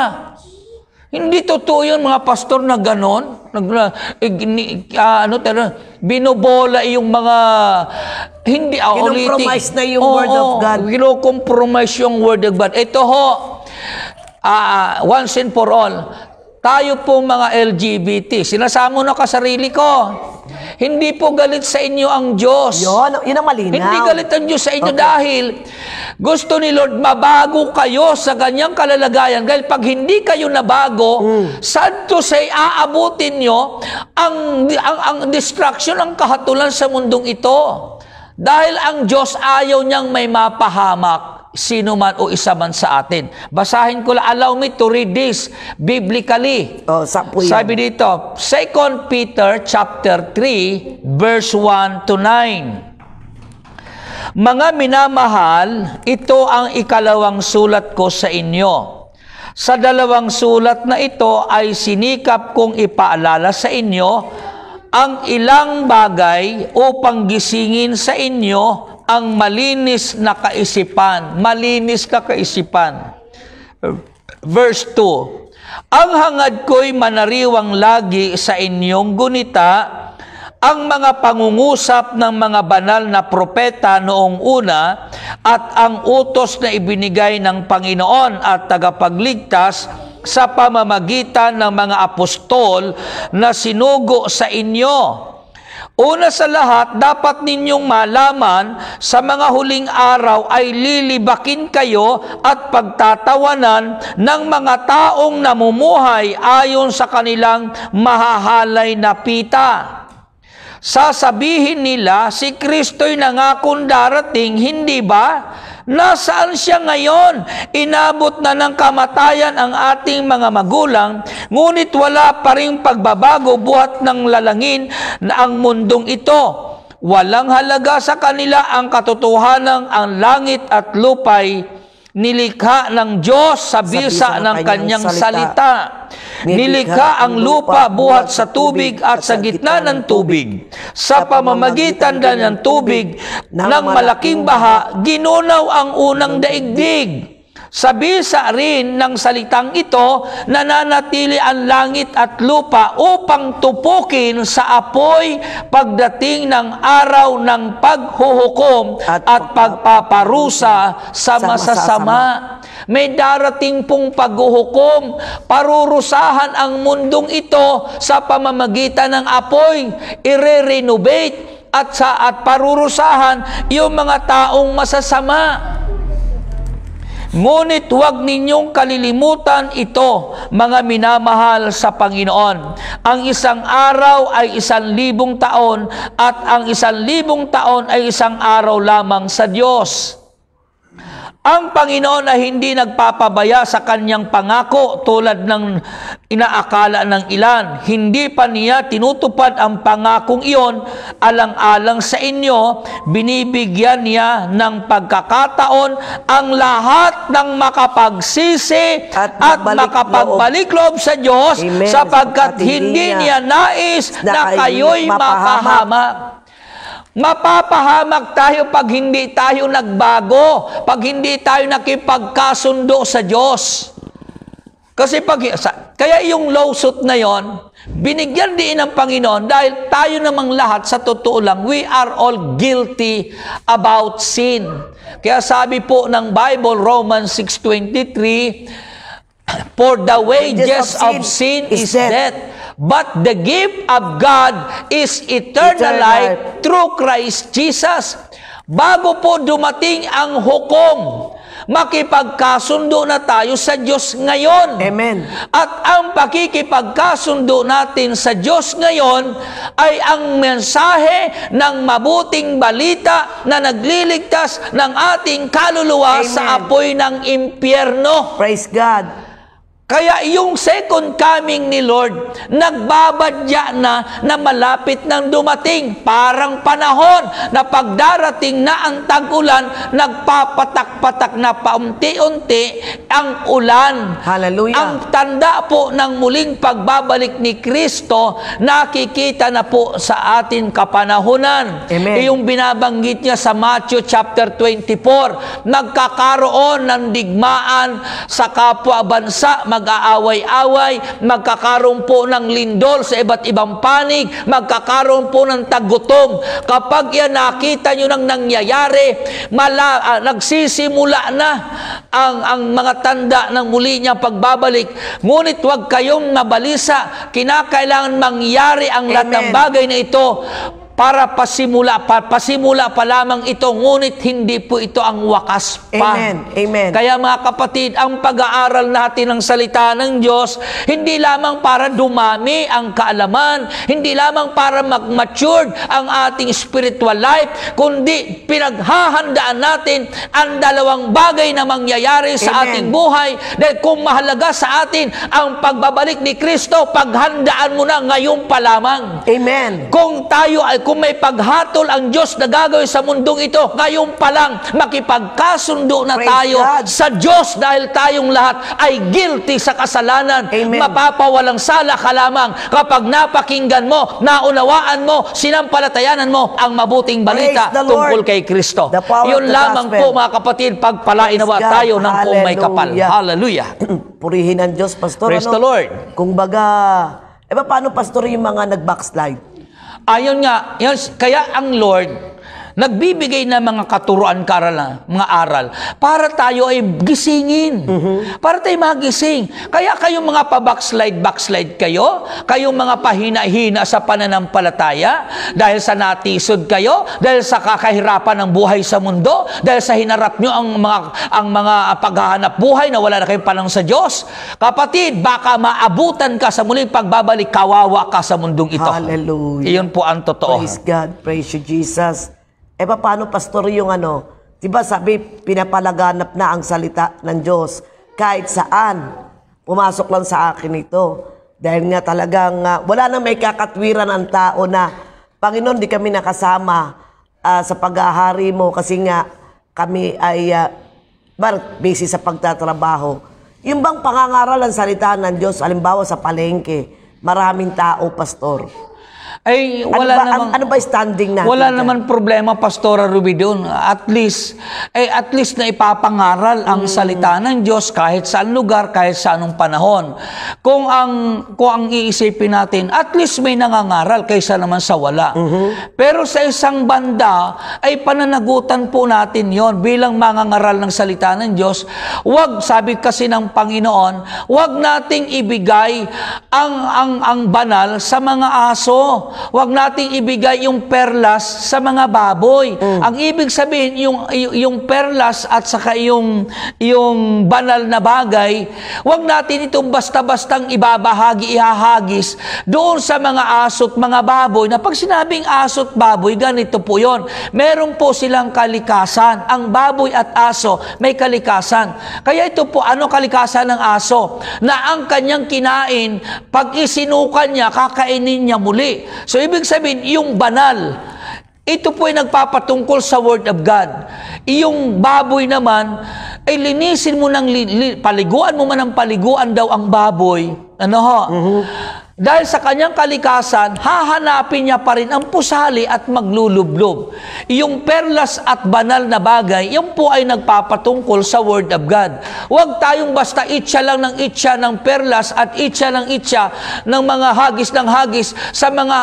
Hindi totoo yun, mga pastor na ganon. Nag, uh, ano, tara, binobola yung mga... Hindi, ah, Kinompromise na yung oh, word of God. Kinocompromise yung word of God. Ito ho, uh, once and for all, tayo po mga LGBT, sinasamo na ka sarili ko. Hindi po galit sa inyo ang Diyos. Yun, yun ang malinaw. Hindi galit ang Diyos sa inyo okay. dahil gusto ni Lord mabago kayo sa ganyang kalalagayan. Dahil pag hindi kayo nabago, mm. sad say, aabutin nyo ang, ang, ang distraction, ang kahatulan sa mundong ito. Dahil ang Diyos ayaw niyang may mapahamak sino man o isa man sa atin. Basahin ko lang. Allow me to read this biblically. Oh, sa po Sabi dito, 2 Peter chapter 3, verse 1 to 9. Mga minamahal, ito ang ikalawang sulat ko sa inyo. Sa dalawang sulat na ito ay sinikap kong ipaalala sa inyo ang ilang bagay upang gisingin sa inyo ang malinis na kaisipan. Malinis ka kaisipan. Verse 2, Ang hangad ko'y manariwang lagi sa inyong gunita, ang mga pangungusap ng mga banal na propeta noong una at ang utos na ibinigay ng Panginoon at tagapagligtas sa pamamagitan ng mga apostol na sinugo sa inyo Una sa lahat, dapat ninyong malaman sa mga huling araw ay lilibakin kayo at pagtatawanan ng mga taong namumuhay ayon sa kanilang mahahalay na pita. Sasabihin nila, si Kristo'y nangakong darating, hindi ba? Nasaan siya ngayon? Inabot na ng kamatayan ang ating mga magulang, ngunit wala pa rin pagbabago buhat ng lalangin na ang mundong ito. Walang halaga sa kanila ang katotohanan ang langit at lupay Nilikha ng Diyos sa bisa ng kanyang salita. Nilikha ang lupa buhat sa tubig at sa gitna ng tubig. Sa pamamagitan ng tubig ng malaking baha, ginunaw ang unang daigdig. Sa rin ng salitang ito, nananatili ang langit at lupa upang tupukin sa apoy pagdating ng araw ng paghuhukom at, at pagpaparusa sa masasama. May darating pong paghuhukom, parurusahan ang mundong ito sa pamamagitan ng apoy, ire-renovate at sa at parurusahan yung mga taong masasama. Ngunit huwag ninyong kalilimutan ito, mga minamahal sa Panginoon. Ang isang araw ay isang libong taon at ang isang libong taon ay isang araw lamang sa Diyos. Ang Panginoon ay hindi nagpapabaya sa kanyang pangako tulad ng inaakala ng ilan. Hindi pa niya tinutupad ang pangakong iyon alang-alang sa inyo. Binibigyan niya ng pagkakataon ang lahat ng makapagsisi at, at makapagbalik loob sa Diyos Amen. sapagkat hindi niya nais na, na kayo'y mapahama. mapahama. Mapapahamak tayo pag hindi tayo nagbago, pag hindi tayo nakipagkasundo sa Diyos. Kasi pag, sa, kaya yung suit na yon, binigyan din ng Panginoon dahil tayo namang lahat sa totoo lang, we are all guilty about sin. Kaya sabi po ng Bible, Romans 6.23, For the wages of sin, is death. But the gift of God is eternal, eternal life through Christ Jesus. Bago po dumating ang hukom, makipagkasundo na tayo sa Diyos ngayon. Amen. At ang pakikipagkasundo natin sa Diyos ngayon ay ang mensahe ng mabuting balita na nagliligtas ng ating kaluluwa Amen. sa apoy ng impyerno. Praise God. Kaya yung second coming ni Lord, nagbabadya na na malapit nang dumating. Parang panahon na pagdarating na ang tag-ulan, nagpapatak-patak na paunti-unti ang ulan. Hallelujah. Ang tanda po ng muling pagbabalik ni Kristo, nakikita na po sa atin kapanahunan. Amen. Yung binabanggit niya sa Matthew chapter 24, nagkakaroon ng digmaan sa kapwa bansa mag-aaway-away, magkakaroon po ng lindol sa iba't ibang panig, magkakaroon po ng tagutom. Kapag yan nakita nyo nang nangyayari, mala, uh, nagsisimula na ang, ang mga tanda ng muli niyang pagbabalik. Ngunit huwag kayong mabalisa, kinakailangan mangyari ang lahat ng bagay na ito para pasimula, pa, pasimula pa lamang ito, ngunit hindi po ito ang wakas pa. Amen. Amen. Kaya mga kapatid, ang pag-aaral natin ng salita ng Diyos, hindi lamang para dumami ang kaalaman, hindi lamang para mag-matured ang ating spiritual life, kundi pinaghahandaan natin ang dalawang bagay na mangyayari sa ating buhay. Dahil kung mahalaga sa atin ang pagbabalik ni Kristo, paghandaan mo na ngayon pa lamang. Amen. Kung tayo ay kung may paghatol ang Diyos na gagawin sa mundong ito, ngayon pa lang makipagkasundo na Praise tayo God. sa Diyos dahil tayong lahat ay guilty sa kasalanan. Amen. Mapapawalang sala ka lamang kapag napakinggan mo, naunawaan mo, sinampalatayanan mo ang mabuting balita tungkol kay Kristo. Yun lamang gospel. po mga kapatid, pagpalain nawa tayo ng kung may kapal. Hallelujah. Purihin ang Diyos, Pastor. Praise ano? the Lord. Kung baga, e ba paano Pastor yung mga nag-backslide? Ayon nga, yun, kaya ang Lord nagbibigay ng mga katuruan, karala, mga aral, para tayo ay gisingin. Mm-hmm. Para tayo magising. Kaya kayong mga pa-backslide, backslide kayo, kayong mga pahina-hina sa pananampalataya, dahil sa natisod kayo, dahil sa kakahirapan ng buhay sa mundo, dahil sa hinarap nyo ang mga, ang mga paghahanap buhay na wala na kayong panang sa Diyos. Kapatid, baka maabutan ka sa muling pagbabalik, kawawa ka sa mundong ito. Hallelujah. Iyon po ang totoo. Praise God. Praise you, Jesus. Eh paano pastor yung ano? Diba sabi, pinapalaganap na ang salita ng Diyos kahit saan. Pumasok lang sa akin ito. Dahil nga talagang uh, wala nang may kakatwiran ang tao na, Panginoon, di kami nakasama uh, sa paghahari mo kasi nga kami ay uh, ah, bar, busy sa pagtatrabaho. Yung bang pangangaral ang salita ng Diyos, alimbawa sa palengke, maraming tao, pastor. Ay, ano wala ano ba, namang... Ano ba standing natin? Wala dyan? naman problema, Pastora Ruby, doon. At least, eh, at least na ipapangaral ang mm. salita ng Diyos kahit saan lugar, kahit sa anong panahon. Kung ang, kung ang iisipin natin, at least may nangangaral kaysa naman sa wala. Mm-hmm. Pero sa isang banda, ay pananagutan po natin yon bilang mangangaral ng salita ng Diyos. Wag, sabi kasi ng Panginoon, wag nating ibigay ang, ang, ang banal sa mga aso huwag nating ibigay yung perlas sa mga baboy. Mm. Ang ibig sabihin yung yung perlas at saka yung yung banal na bagay, huwag natin itong basta-bastang ibabahagi ihahagis doon sa mga aso't mga baboy. Na pag sinabing aso't baboy, ganito po 'yon. Meron po silang kalikasan. Ang baboy at aso may kalikasan. Kaya ito po ano kalikasan ng aso na ang kanyang kinain pag isinukan niya kakainin niya muli. So, ibig sabihin, yung banal, ito po ay nagpapatungkol sa Word of God. Iyong baboy naman, ay linisin mo ng, li, li, paliguan mo man ng paliguan daw ang baboy. Ano ho? Mm-hmm. Dahil sa kanyang kalikasan, hahanapin niya pa rin ang pusali at maglulublob. Yung perlas at banal na bagay, yung po ay nagpapatungkol sa Word of God. Huwag tayong basta itcha lang ng itcha ng perlas at itcha ng itcha ng mga hagis ng hagis sa mga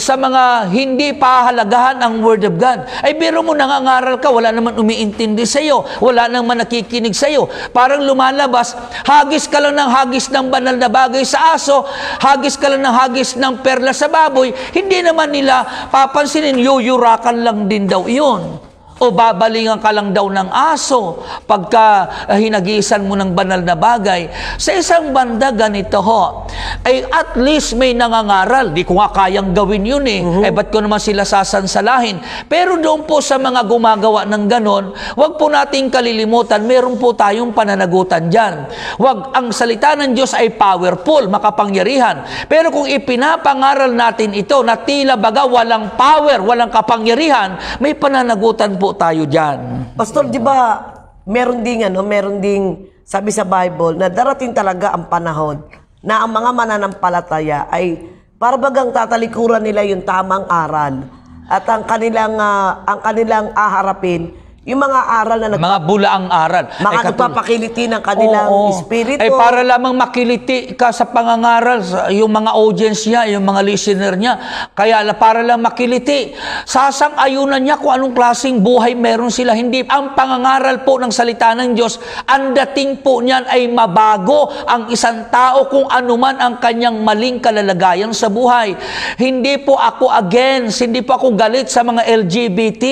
sa mga hindi pahalagahan ang Word of God. Ay biro mo nangangaral ka, wala naman umiintindi sa iyo, wala naman nakikinig sa iyo. Parang lumalabas, hagis ka lang ng hagis ng banal na bagay sa aso, hagis hagis ka lang ng hagis ng perla sa baboy, hindi naman nila papansinin, yuyurakan lang din daw iyon. O babalingan ka lang daw ng aso pagka eh, hinagisan mo ng banal na bagay. Sa isang banda, ganito ho, ay at least may nangangaral. Di ko nga kayang gawin yun eh. Uh-huh. Eh ba't ko naman sila sasansalahin? Pero doon po sa mga gumagawa ng ganon, wag po nating kalilimutan, meron po tayong pananagutan dyan. Wag, ang salita ng Diyos ay powerful, makapangyarihan. Pero kung ipinapangaral natin ito na tila baga walang power, walang kapangyarihan, may pananagutan po po tayo dyan. Pastor, di ba, meron ding, ano, meron ding, sabi sa Bible, na darating talaga ang panahon na ang mga mananampalataya ay parabagang tatalikuran nila yung tamang aral at ang kanilang uh, ang kanilang aharapin yung mga aral na nag- Mga bulaang aral. Mga eh, nagpapakiliti ng kanilang oo, espiritu. Eh para lamang makiliti ka sa pangangaral, sa, yung mga audience niya, yung mga listener niya. Kaya para lang makiliti. Sasang-ayunan niya kung anong klaseng buhay meron sila. Hindi. Ang pangangaral po ng salita ng Diyos, ang dating po niyan ay mabago ang isang tao kung anuman ang kanyang maling kalalagayan sa buhay. Hindi po ako against, hindi po ako galit sa mga LGBT.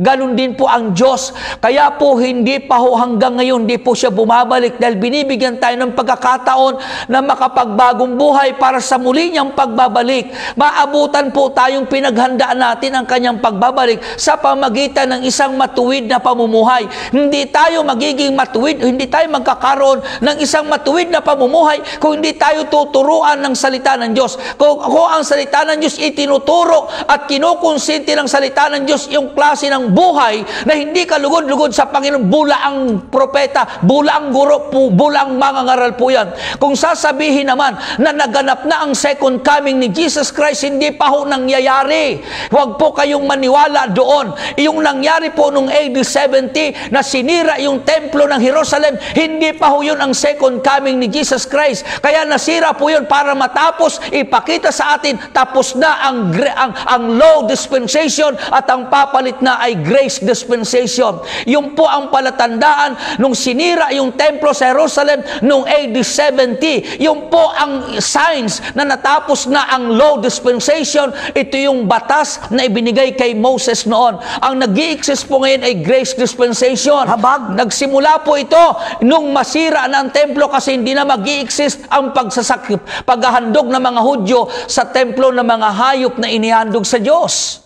Ganon din po ang Diyos. Kaya po hindi pa ho hanggang ngayon, hindi po siya bumabalik dahil binibigyan tayo ng pagkakataon na makapagbagong buhay para sa muli niyang pagbabalik. Maabutan po tayong pinaghandaan natin ang kanyang pagbabalik sa pamagitan ng isang matuwid na pamumuhay. Hindi tayo magiging matuwid, hindi tayo magkakaroon ng isang matuwid na pamumuhay kung hindi tayo tuturuan ng salita ng Diyos. Kung, kung ang salita ng Diyos itinuturo at kinukonsinti ng salita ng Diyos yung klase ng buhay na hindi hindi ka lugod-lugod sa Panginoon, bula ang propeta, bula ang guro, po, bula ang mangangaral po yan. Kung sasabihin naman na naganap na ang second coming ni Jesus Christ, hindi pa ho nangyayari. Huwag po kayong maniwala doon. Yung nangyari po nung AD 70 na sinira yung templo ng Jerusalem, hindi pa ho yun ang second coming ni Jesus Christ. Kaya nasira po yun para matapos, ipakita sa atin, tapos na ang, ang, ang law dispensation at ang papalit na ay grace dispensation Revelation. Yung po ang palatandaan nung sinira yung templo sa Jerusalem nung AD 70. Yung po ang signs na natapos na ang law dispensation. Ito yung batas na ibinigay kay Moses noon. Ang nag exist po ngayon ay grace dispensation. Habag. Nagsimula po ito nung masira na ang templo kasi hindi na mag exist ang pagsasakip, paghahandog ng mga Hudyo sa templo ng mga hayop na inihandog sa Diyos.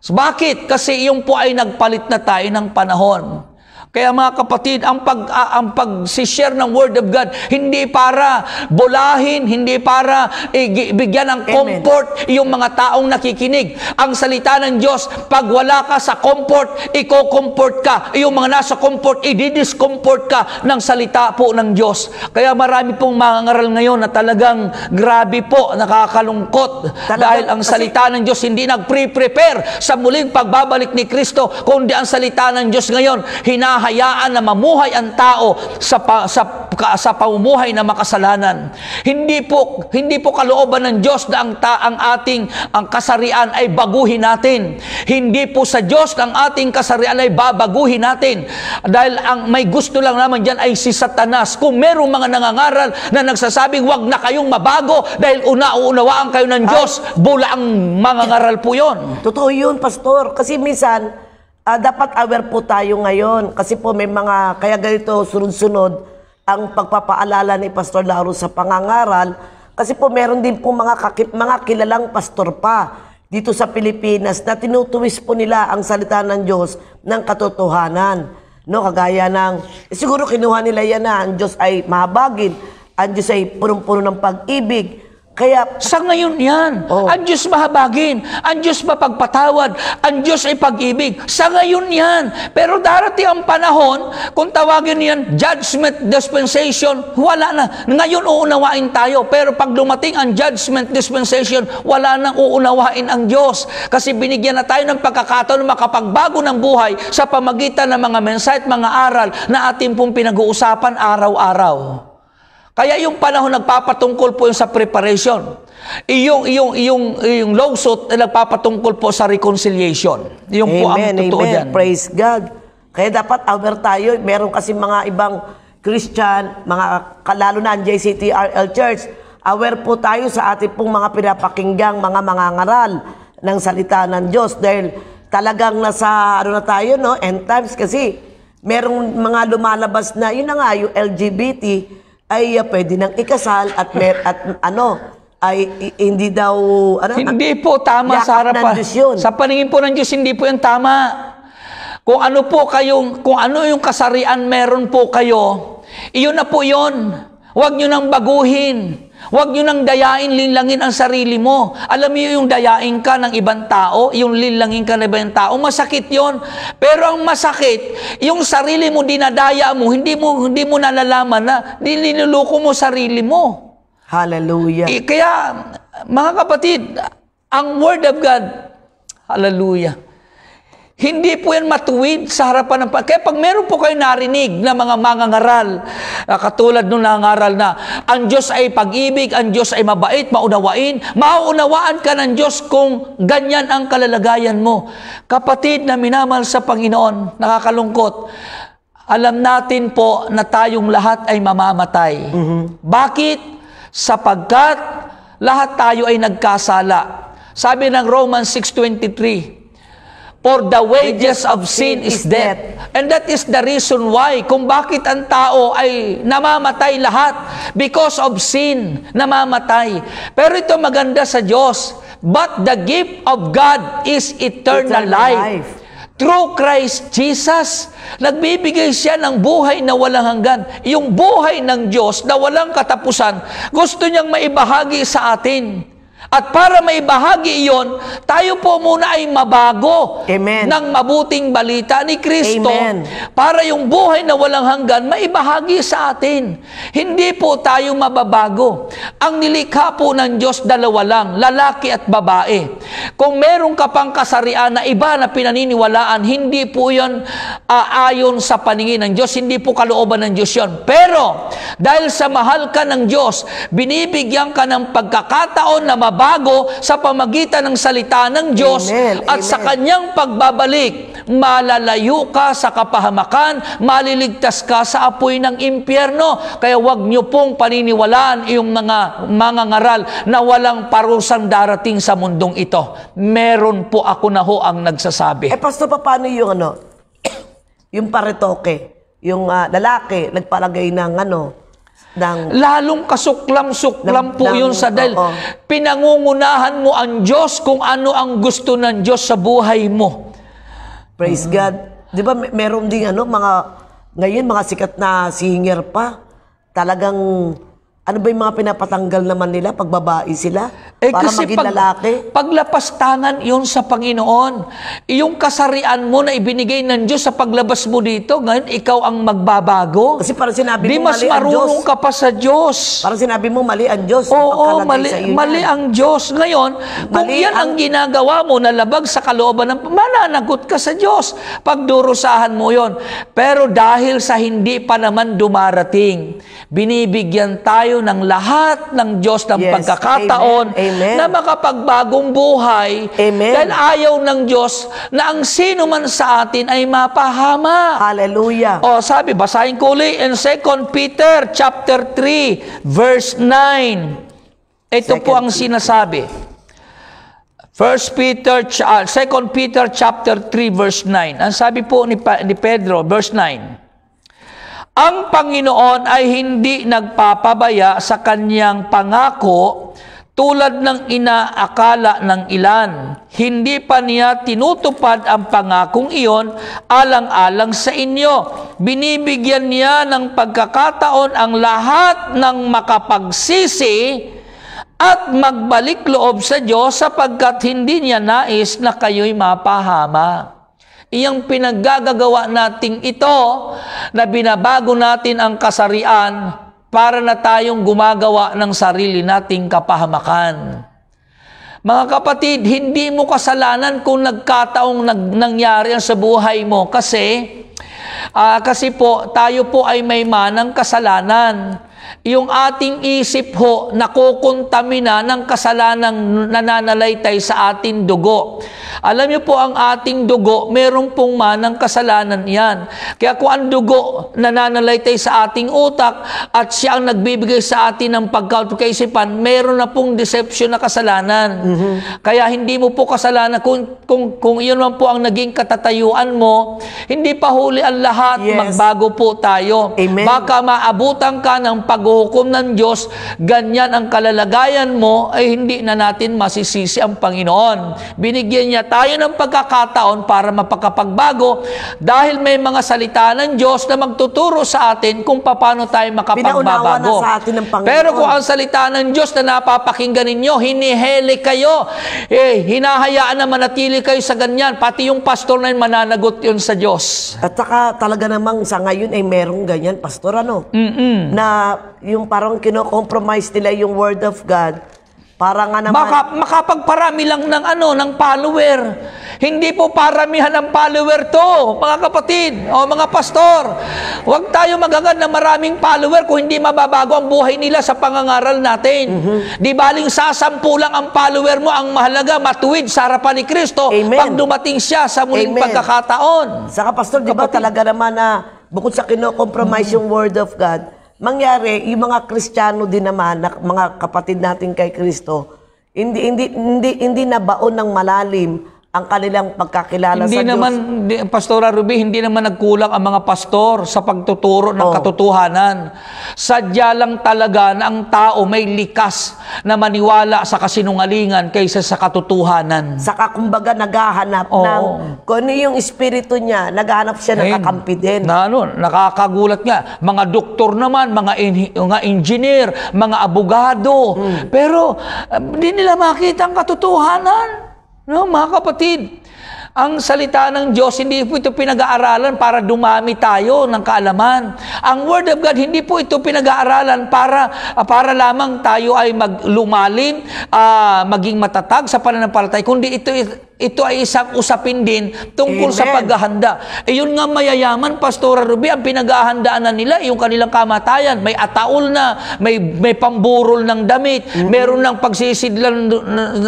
So bakit? Kasi yung po ay nagpalit na tayo ng panahon. Kaya mga kapatid, ang pag uh, ang pag-share ng word of God hindi para bulahin, hindi para ibigyan ng comfort Amen. yung mga taong nakikinig. Ang salita ng Diyos, pag wala ka sa comfort, iko-comfort ka. Yung mga nasa comfort, i-discomfort ka ng salita po ng Diyos. Kaya marami pong mangangaral ngayon na talagang grabe po, nakakalungkot Talaga, dahil ang salita kasi... ng Diyos hindi nagpre-prepare sa muling pagbabalik ni Kristo kundi ang salita ng Diyos ngayon hina hayaan na mamuhay ang tao sa pa, sa ka, sa pamumuhay na makasalanan. Hindi po hindi po kalooban ng Diyos na ang ta, ang ating ang kasarian ay baguhin natin. Hindi po sa Diyos ang ating kasarian ay babaguhin natin. Dahil ang may gusto lang naman diyan ay si Satanas. Kung merong mga nangangaral na nagsasabing wag na kayong mabago dahil una-uunawaan kayo ng ah. Diyos, bula ang mga ngaral po 'yon. Totoo 'yun, pastor, kasi minsan uh, dapat aware po tayo ngayon kasi po may mga, kaya ganito sunod-sunod ang pagpapaalala ni Pastor Laro sa pangangaral kasi po meron din po mga, kakip, mga kilalang pastor pa dito sa Pilipinas na tinutuwis po nila ang salita ng Diyos ng katotohanan. No, kagaya ng, eh, siguro kinuha nila yan na ang Diyos ay mahabagin, ang Diyos ay punong-puno ng pag-ibig, kaya sa ngayon yan, oh. ang Diyos mahabagin, ang Diyos mapagpatawad, ang Diyos ay pag-ibig. Sa ngayon yan. Pero darating ang panahon, kung tawagin niyan judgment dispensation, wala na. Ngayon uunawain tayo. Pero pag lumating ang judgment dispensation, wala nang uunawain ang Diyos. Kasi binigyan na tayo ng pagkakataon makapagbago ng buhay sa pamagitan ng mga mensahe at mga aral na ating pong pinag-uusapan araw-araw. Kaya yung panahon nagpapatungkol po yung sa preparation. Iyong, iyong, iyong, iyong lawsuit na nagpapatungkol po sa reconciliation. Yung amen, po ang totoo amen. dyan. Praise God. Kaya dapat aware tayo. Meron kasi mga ibang Christian, mga kalalo na ang JCTRL Church, aware po tayo sa ating pong mga pinapakinggang mga mangangaral ng salita ng Diyos dahil talagang nasa ano na tayo no end times kasi merong mga lumalabas na yun na nga yung LGBT ay uh, pwede nang ikasal at mer at ano ay hindi daw ano, hindi po tama sa harapan sa paningin po ng Diyos hindi po yung tama kung ano po kayong kung ano yung kasarian meron po kayo iyon na po yon huwag niyo nang baguhin Huwag nyo nang dayain, linlangin ang sarili mo. Alam niyo yung dayain ka ng ibang tao, yung linlangin ka ng ibang tao, masakit yon. Pero ang masakit, yung sarili mo, dinadaya mo, hindi mo, hindi mo nalalaman na diniluluko mo sarili mo. Hallelujah. E, kaya, mga kapatid, ang Word of God, Hallelujah hindi po yan matuwid sa harapan ng Panginoon. Kaya pag meron po kayo narinig na mga mangangaral, uh, katulad nung nangaral na, ang Diyos ay pag-ibig, ang Diyos ay mabait, maunawain, mauunawaan ka ng Diyos kung ganyan ang kalalagayan mo. Kapatid na minamahal sa Panginoon, nakakalungkot, alam natin po na tayong lahat ay mamamatay. Mm-hmm. Bakit? Sapagkat lahat tayo ay nagkasala. Sabi ng Romans 6.23, For the wages of sin is death. And that is the reason why kung bakit ang tao ay namamatay lahat because of sin, namamatay. Pero ito maganda sa Diyos. But the gift of God is eternal, life. life through Christ Jesus, nagbibigay siya ng buhay na walang hanggan. Yung buhay ng Diyos na walang katapusan, gusto niyang maibahagi sa atin. At para may bahagi iyon, tayo po muna ay mabago Amen. ng mabuting balita ni Kristo Amen. para yung buhay na walang hanggan maibahagi sa atin. Hindi po tayo mababago. Ang nilikha po ng Diyos dalawa lang, lalaki at babae. Kung meron kapangkasarian na iba na pinaniniwalaan, hindi po yon aayon ah, sa paningin ng Diyos, hindi po kalooban ng Diyos yon. Pero dahil sa mahal ka ng Diyos, binibigyan ka ng pagkakataon na mabago pagbabago sa pamagitan ng salita ng Diyos Amen. at Amen. sa kanyang pagbabalik, malalayo ka sa kapahamakan, maliligtas ka sa apoy ng impyerno. Kaya wag niyo pong paniniwalaan iyong mga mga ngaral na walang parusang darating sa mundong ito. Meron po ako na ho ang nagsasabi. Eh pastor, paano yung ano? yung paritoke, yung uh, lalaki nagpalagay ng ano, Dang. Lalong kasuklam-suklam po dang, yun sa dahil oo. pinangungunahan mo ang Diyos kung ano ang gusto ng Diyos sa buhay mo. Praise hmm. God. Di ba meron ding ano, mga, ngayon mga sikat na singer pa, talagang ano ba yung mga pinapatanggal naman nila pag babae sila? Eh, para kasi maging pag, lalaki? paglapastangan yon sa Panginoon. Yung kasarian mo na ibinigay ng Diyos sa paglabas mo dito, ngayon ikaw ang magbabago. Kasi parang sinabi Di mo mas mali ang Diyos. ka pa sa Diyos. Para sinabi mo mali ang Diyos. Oo, mali, mali ang Diyos. Ngayon, kung mali yan ang... ang ginagawa mo na labag sa kalooban ng mananagot ka sa Diyos. Pagdurusahan mo yon. Pero dahil sa hindi pa naman dumarating, binibigyan tayo ng lahat ng Diyos ng yes. pagkakataon Amen. Amen. na makapagbagong buhay Amen. dahil ayaw ng Diyos na ang sino man sa atin ay mapahama. Hallelujah. O sabi, basahin ko ulit in 2 Peter chapter 3 verse 9. Ito Second po ang sinasabi. 1 Peter, uh, ah, 2 Peter chapter 3 verse 9. Ang sabi po ni, pa, ni Pedro, verse 9. Ang Panginoon ay hindi nagpapabaya sa kanyang pangako tulad ng inaakala ng ilan. Hindi pa niya tinutupad ang pangakong iyon alang-alang sa inyo. Binibigyan niya ng pagkakataon ang lahat ng makapagsisi at magbalik loob sa Diyos sapagkat hindi niya nais na kayo'y mapahama iyang pinaggagagawa nating ito na binabago natin ang kasarian para na tayong gumagawa ng sarili nating kapahamakan. Mga kapatid, hindi mo kasalanan kung nagkataong nag, nangyari ang sa buhay mo kasi uh, kasi po tayo po ay may manang kasalanan. Yung ating isip ho, nakukontamina ng kasalanan nananalaytay sa ating dugo. Alam niyo po, ang ating dugo, meron pong manang kasalanan yan. Kaya kung ang dugo nananalaytay sa ating utak at siya ang nagbibigay sa atin ng pagkaisipan, meron na pong deception na kasalanan. Mm-hmm. Kaya hindi mo po kasalanan, kung, kung, kung iyon man po ang naging katatayuan mo, hindi pa huli ang lahat, yes. magbago po tayo. Amen. Baka maabutan ka ng paghuhukom ng Diyos, ganyan ang kalalagayan mo, ay hindi na natin masisisi ang Panginoon. Binigyan niya tayo ng pagkakataon para mapakapagbago dahil may mga salita ng Diyos na magtuturo sa atin kung paano tayo makapagbabago. Sa atin ng Pero kung ang salita ng Diyos na napapakinggan ninyo, hinihele kayo, eh, hinahayaan na manatili kayo sa ganyan, pati yung pastor na yun, mananagot yun sa Diyos. At saka talaga namang sa ngayon ay merong ganyan, pastor, ano? Mm-mm. Na yung parang kinocompromise nila yung word of God, para nga naman... Maka, makapagparami lang ng ano, ng follower. Hindi po paramihan ng follower to, mga kapatid, o mga pastor. Huwag tayo magagad ng maraming follower kung hindi mababago ang buhay nila sa pangangaral natin. Mm-hmm. Di baling sasampu lang ang follower mo, ang mahalaga, matuwid sa harapan ni Kristo Amen. pag dumating siya sa muling Amen. pagkakataon. Sa pastor, di ba talaga naman na bukod sa kinokompromise mm-hmm. yung word of God, mangyari, yung mga Kristiyano din naman, na, mga kapatid natin kay Kristo, hindi, hindi, hindi, hindi nabaon ng malalim ang kanilang pagkakilala hindi sa naman, Diyos. Hindi naman, Pastora Ruby, hindi naman nagkulang ang mga pastor sa pagtuturo ng oh. katotohanan. Sadya lang talaga na ang tao may likas na maniwala sa kasinungalingan kaysa sa katotohanan. Saka kumbaga naghahanap oh. ng, kung ano yung espiritu niya, naghahanap siya ng hey, kakampi din. Na, ano, nakakagulat nga, mga doktor naman, mga, in, mga engineer, mga abogado, hmm. pero eh, hindi nila makita ang katotohanan. No, mga kapatid, ang salita ng Diyos, hindi po ito pinag-aaralan para dumami tayo ng kaalaman. Ang Word of God, hindi po ito pinag-aaralan para, ah, para lamang tayo ay maglumalim, uh, maging matatag sa pananampalatay, kundi ito ito ay isang usapin din tungkol Amen. sa paghahanda. E yun nga mayayaman, Pastora Ruby, ang pinaghahandaan na nila, yung kanilang kamatayan. May ataol na, may, may pamburol ng damit, mm-hmm. meron ng pagsisidlan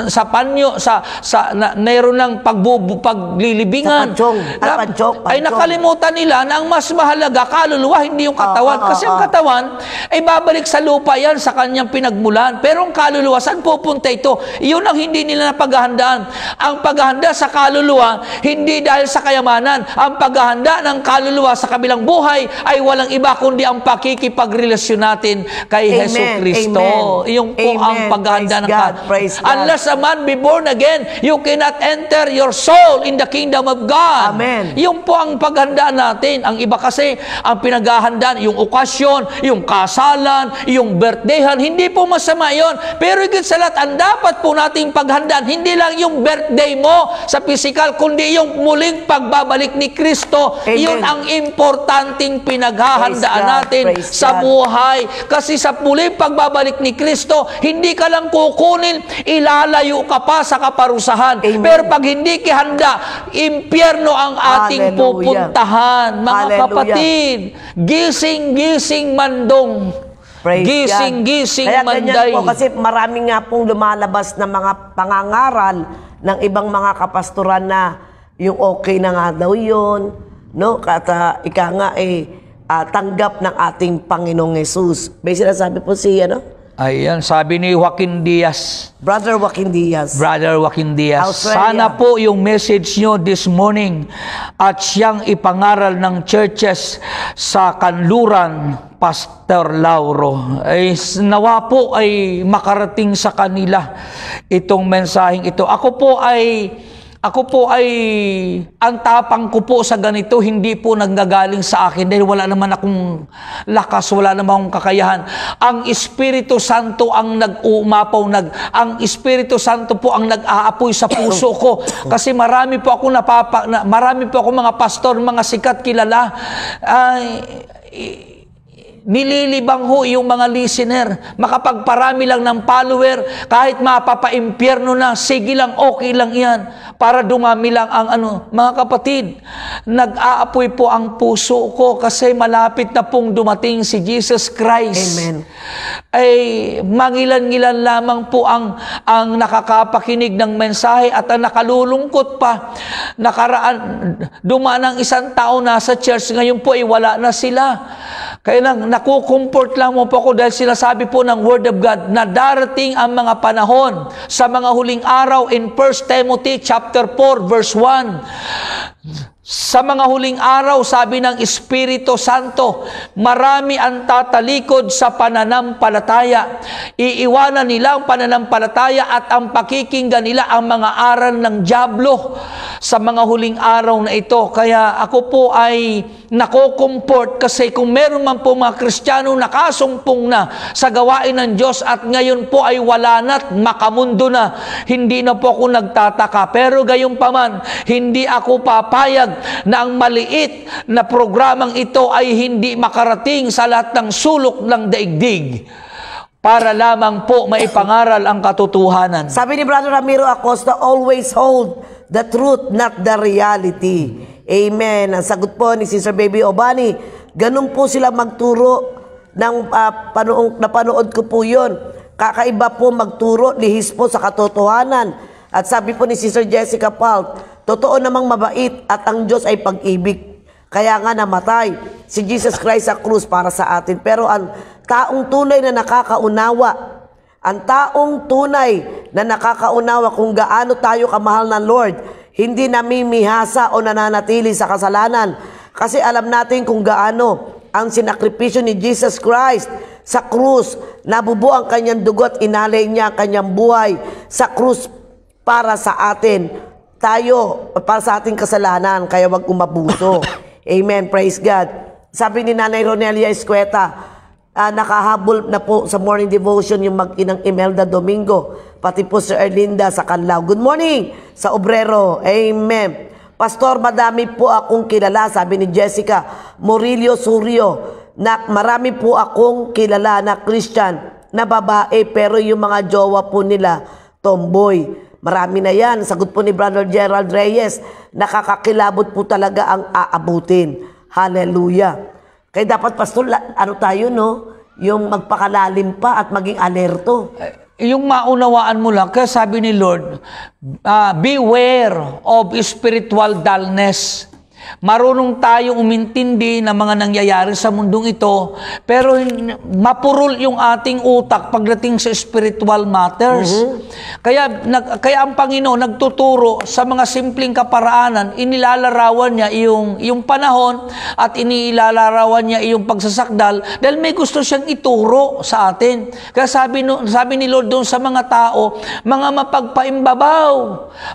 sa panyo, sa, sa na, meron ng pagbubu, paglilibingan. Sa pansyong, na, ah, pansyong, pansyong. Ay nakalimutan nila na ang mas mahalaga, kaluluwa, hindi yung katawan. Ah, ah, Kasi ang ah, ah. katawan, ay babalik sa lupa yan, sa kanyang pinagmulan. Pero ang kaluluwa, saan pupunta ito? Yun ang hindi nila napaghahandaan. Ang pag paghahanda sa kaluluwa hindi dahil sa kayamanan. Ang paghahanda ng kaluluwa sa kabilang buhay ay walang iba kundi ang pakikipagrelasyon natin kay Heso Kristo. Iyon po Amen. ang paghahanda ng kaluluwa. Unless a man be born again, you cannot enter your soul in the kingdom of God. Amen. Iyon po ang paghahanda natin. Ang iba kasi, ang pinaghahandaan, yung okasyon, yung kasalan, yung birthdayhan, hindi po masama yon. Pero higit sa lahat, ang dapat po nating paghandaan, hindi lang yung birthday mo, sa physical, kundi yung muling pagbabalik ni Kristo. Amen. Yun ang importanting pinaghahandaan natin sa buhay. Kasi sa muling pagbabalik ni Kristo, hindi ka lang kukunin, ilalayo ka pa sa kaparusahan. Amen. Pero pag hindi ka handa, impyerno ang ating Hallelujah. pupuntahan. Mga Hallelujah. kapatid, gising-gising mandong. gising gising, manday. Kaya manday. ganyan po kasi marami nga pong lumalabas na mga pangangaral ng ibang mga kapastoran na yung okay na nga daw yun, no? Kata ah, ika nga eh, uh, tanggap ng ating Panginoong Yesus. May sinasabi po si, ano, Ayan, sabi ni Joaquin Diaz. Brother Joaquin Diaz. Brother Joaquin Diaz. Australia. Sana po yung message nyo this morning at siyang ipangaral ng churches sa Kanluran, Pastor Lauro. Ay, nawa po ay makarating sa kanila itong mensaheng ito. Ako po ay ako po ay, ang tapang ko po sa ganito, hindi po nanggagaling sa akin dahil wala naman akong lakas, wala naman akong kakayahan. Ang Espiritu Santo ang nag-uumapaw, nag, ang Espiritu Santo po ang nag-aapoy sa puso ko. Kasi marami po ako napapa, marami po ako mga pastor, mga sikat kilala, ay, nililibang ho yung mga listener. Makapagparami lang ng follower, kahit mapapaimpyerno na, sige lang, okay lang yan, para dumami lang ang ano. Mga kapatid, nag-aapoy po ang puso ko kasi malapit na pong dumating si Jesus Christ. Amen. Ay mangilan-ngilan lamang po ang, ang nakakapakinig ng mensahe at ang nakalulungkot pa. Nakaraan, dumaan ang isang tao na sa church, ngayon po ay wala na sila. Kaya nang nakukumport lang mo po ako dahil sinasabi po ng Word of God na darating ang mga panahon sa mga huling araw in 1 Timothy chapter 4 verse 1. Sa mga huling araw, sabi ng Espiritu Santo, marami ang tatalikod sa pananampalataya. Iiwanan nila ang pananampalataya at ang pakikinggan nila ang mga aral ng Diablo sa mga huling araw na ito. Kaya ako po ay nakokomport kasi kung meron man po mga Kristiyano nakasumpong na sa gawain ng Diyos at ngayon po ay wala na at makamundo na, hindi na po ako nagtataka. Pero gayon paman, hindi ako papayag na ang maliit na programang ito ay hindi makarating sa lahat ng sulok ng daigdig para lamang po maipangaral ang katotohanan. Sabi ni Brother Ramiro Acosta, always hold the truth, not the reality. Amen. Ang sagot po ni Sister Baby Obani, ganun po sila magturo ng uh, ah, panoong, napanood ko po yun. Kakaiba po magturo, lihis po sa katotohanan. At sabi po ni Sister Jessica Palt, Totoo namang mabait at ang Diyos ay pag-ibig. Kaya nga namatay si Jesus Christ sa krus para sa atin. Pero ang taong tunay na nakakaunawa, ang taong tunay na nakakaunawa kung gaano tayo kamahal ng Lord, hindi namimihasa o nananatili sa kasalanan. Kasi alam natin kung gaano ang sinakripisyo ni Jesus Christ sa krus. Nabubo ang kanyang at inalay niya ang kanyang buhay sa krus para sa atin tayo para sa ating kasalanan, kaya wag umabuso. Amen. Praise God. Sabi ni Nanay Ronelia Escueta, uh, nakahabol na po sa morning devotion yung mag-inang Imelda Domingo, pati po Sir Erlinda sa Canlao. Good morning sa Obrero. Amen. Pastor, madami po akong kilala, sabi ni Jessica Morillo Surio, na marami po akong kilala na Christian na babae, pero yung mga jowa po nila, tomboy. Marami na yan. Sagot po ni Brother Gerald Reyes, nakakakilabot po talaga ang aabutin. Hallelujah. Kaya dapat, Pastor, ano tayo, no? Yung magpakalalim pa at maging alerto. Eh, yung maunawaan mo lang, kaya sabi ni Lord, uh, beware of spiritual dullness. Marunong tayo umintindi ng mga nangyayari sa mundong ito, pero mapurol yung ating utak pagdating sa spiritual matters. Mm-hmm. Kaya nag, kaya ang Panginoon nagtuturo sa mga simpleng kaparaanan, inilalarawan niya yung yung panahon at iniilalarawan niya yung pagsasakdal dahil may gusto siyang ituro sa atin. Kaya sabi no, sabi ni Lord doon sa mga tao, mga mapagpaimbabaw,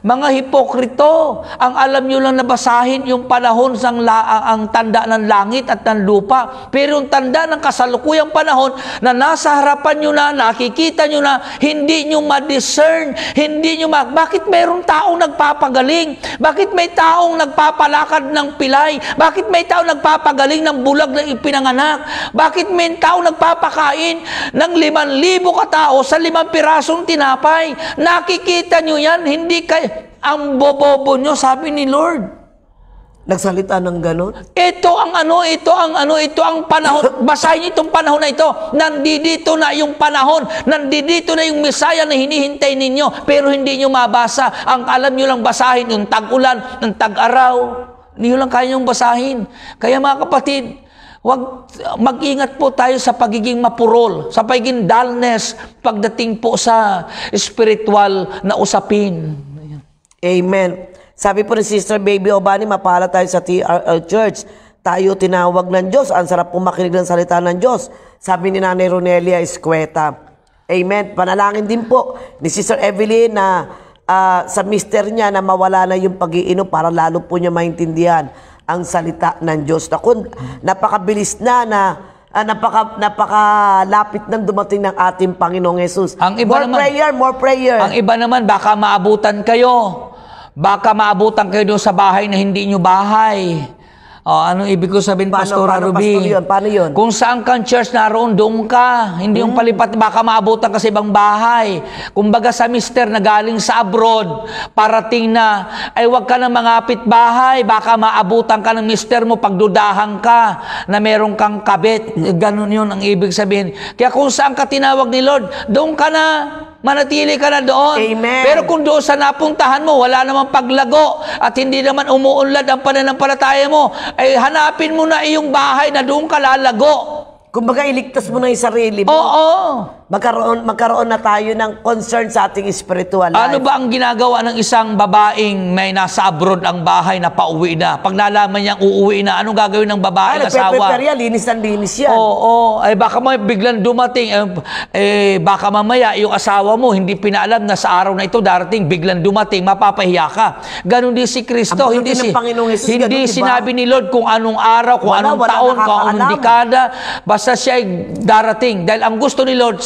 mga hipokrito, ang alam niyo lang na basahin yung panahon sang la, ang tanda ng langit at ng lupa. Pero yung tanda ng kasalukuyang panahon na nasa harapan nyo na, nakikita nyo na, hindi nyo ma-discern, hindi nyo ma- Bakit mayroong taong nagpapagaling? Bakit may taong nagpapalakad ng pilay? Bakit may taong nagpapagaling ng bulag na ipinanganak? Bakit may taong nagpapakain ng liman libo katao sa limang pirasong tinapay? Nakikita nyo yan, hindi kayo, ang bobobo nyo, sabi ni Lord nagsalita ng ganon? Ito ang ano, ito ang ano, ito ang panahon. Basahin itong panahon na ito. Nandidito na yung panahon. Nandidito na yung misaya na hinihintay ninyo. Pero hindi niyo mabasa. Ang alam niyo lang basahin, yung tag-ulan, ng tag-araw. Hindi lang kaya niyong basahin. Kaya mga kapatid, Wag mag-ingat po tayo sa pagiging mapurol, sa pagiging dullness pagdating po sa spiritual na usapin. Amen. Sabi po ni Sister Baby Obani, mapala tayo sa TRL Church. Tayo tinawag ng Diyos. Ang sarap po makinig ng salita ng Diyos. Sabi ni Nanay Ronelia Escueta. Amen. Panalangin din po ni Sister Evelyn na uh, sa mister niya na mawala na yung pag-iinom para lalo po niya maintindihan ang salita ng Diyos. Naku, napakabilis na na uh, napaka napakalapit ng dumating ng ating Panginoong Yesus. Ang iba more naman, prayer, more prayer. Ang iba naman baka maabutan kayo Baka maabutan kayo doon sa bahay na hindi nyo bahay. Oh, ano ibig ko sabihin, paano, Pastora paano, Ruby? Pastor yun? Paano yun? Kung saan kang church na naroon, doon ka. Hindi hmm. yung palipat, baka maabutan ka sa ibang bahay. Kumbaga sa mister na galing sa abroad, parating na, ay wag ka na mangapit bahay, baka maabutan ka ng mister mo, pagdudahan ka na meron kang kabit. Ganun yun ang ibig sabihin. Kaya kung saan ka tinawag ni Lord, doon ka na manatili ka na doon. Amen. Pero kung doon sa napuntahan mo, wala namang paglago at hindi naman umuunlad ang pananampalataya mo, ay eh, hanapin mo na iyong bahay na doon ka lalago. Kumbaga, iligtas mo na yung sarili mo. Oo. Magkaroon, magkaroon na tayo ng concern sa ating spiritual life. Ano ba ang ginagawa ng isang babaeng may nasa abroad ang bahay na pauwi na? Pag nalaman niyang uuwi na, anong gagawin ng babae Ay, ah, asawa? Prepare yan, linis ng linis yan. Oo, oo. Ay, baka may biglang dumating, eh, eh, baka mamaya yung asawa mo hindi pinaalam na sa araw na ito darating, biglang dumating, mapapahiya ka. Ganon din si Kristo. Ang hindi si, Jesus, hindi ganun, sinabi ni Lord kung anong araw, kung wala, anong wala taon, kung anong dekada. Basta sa siya darating. Dahil ang gusto ni Lord,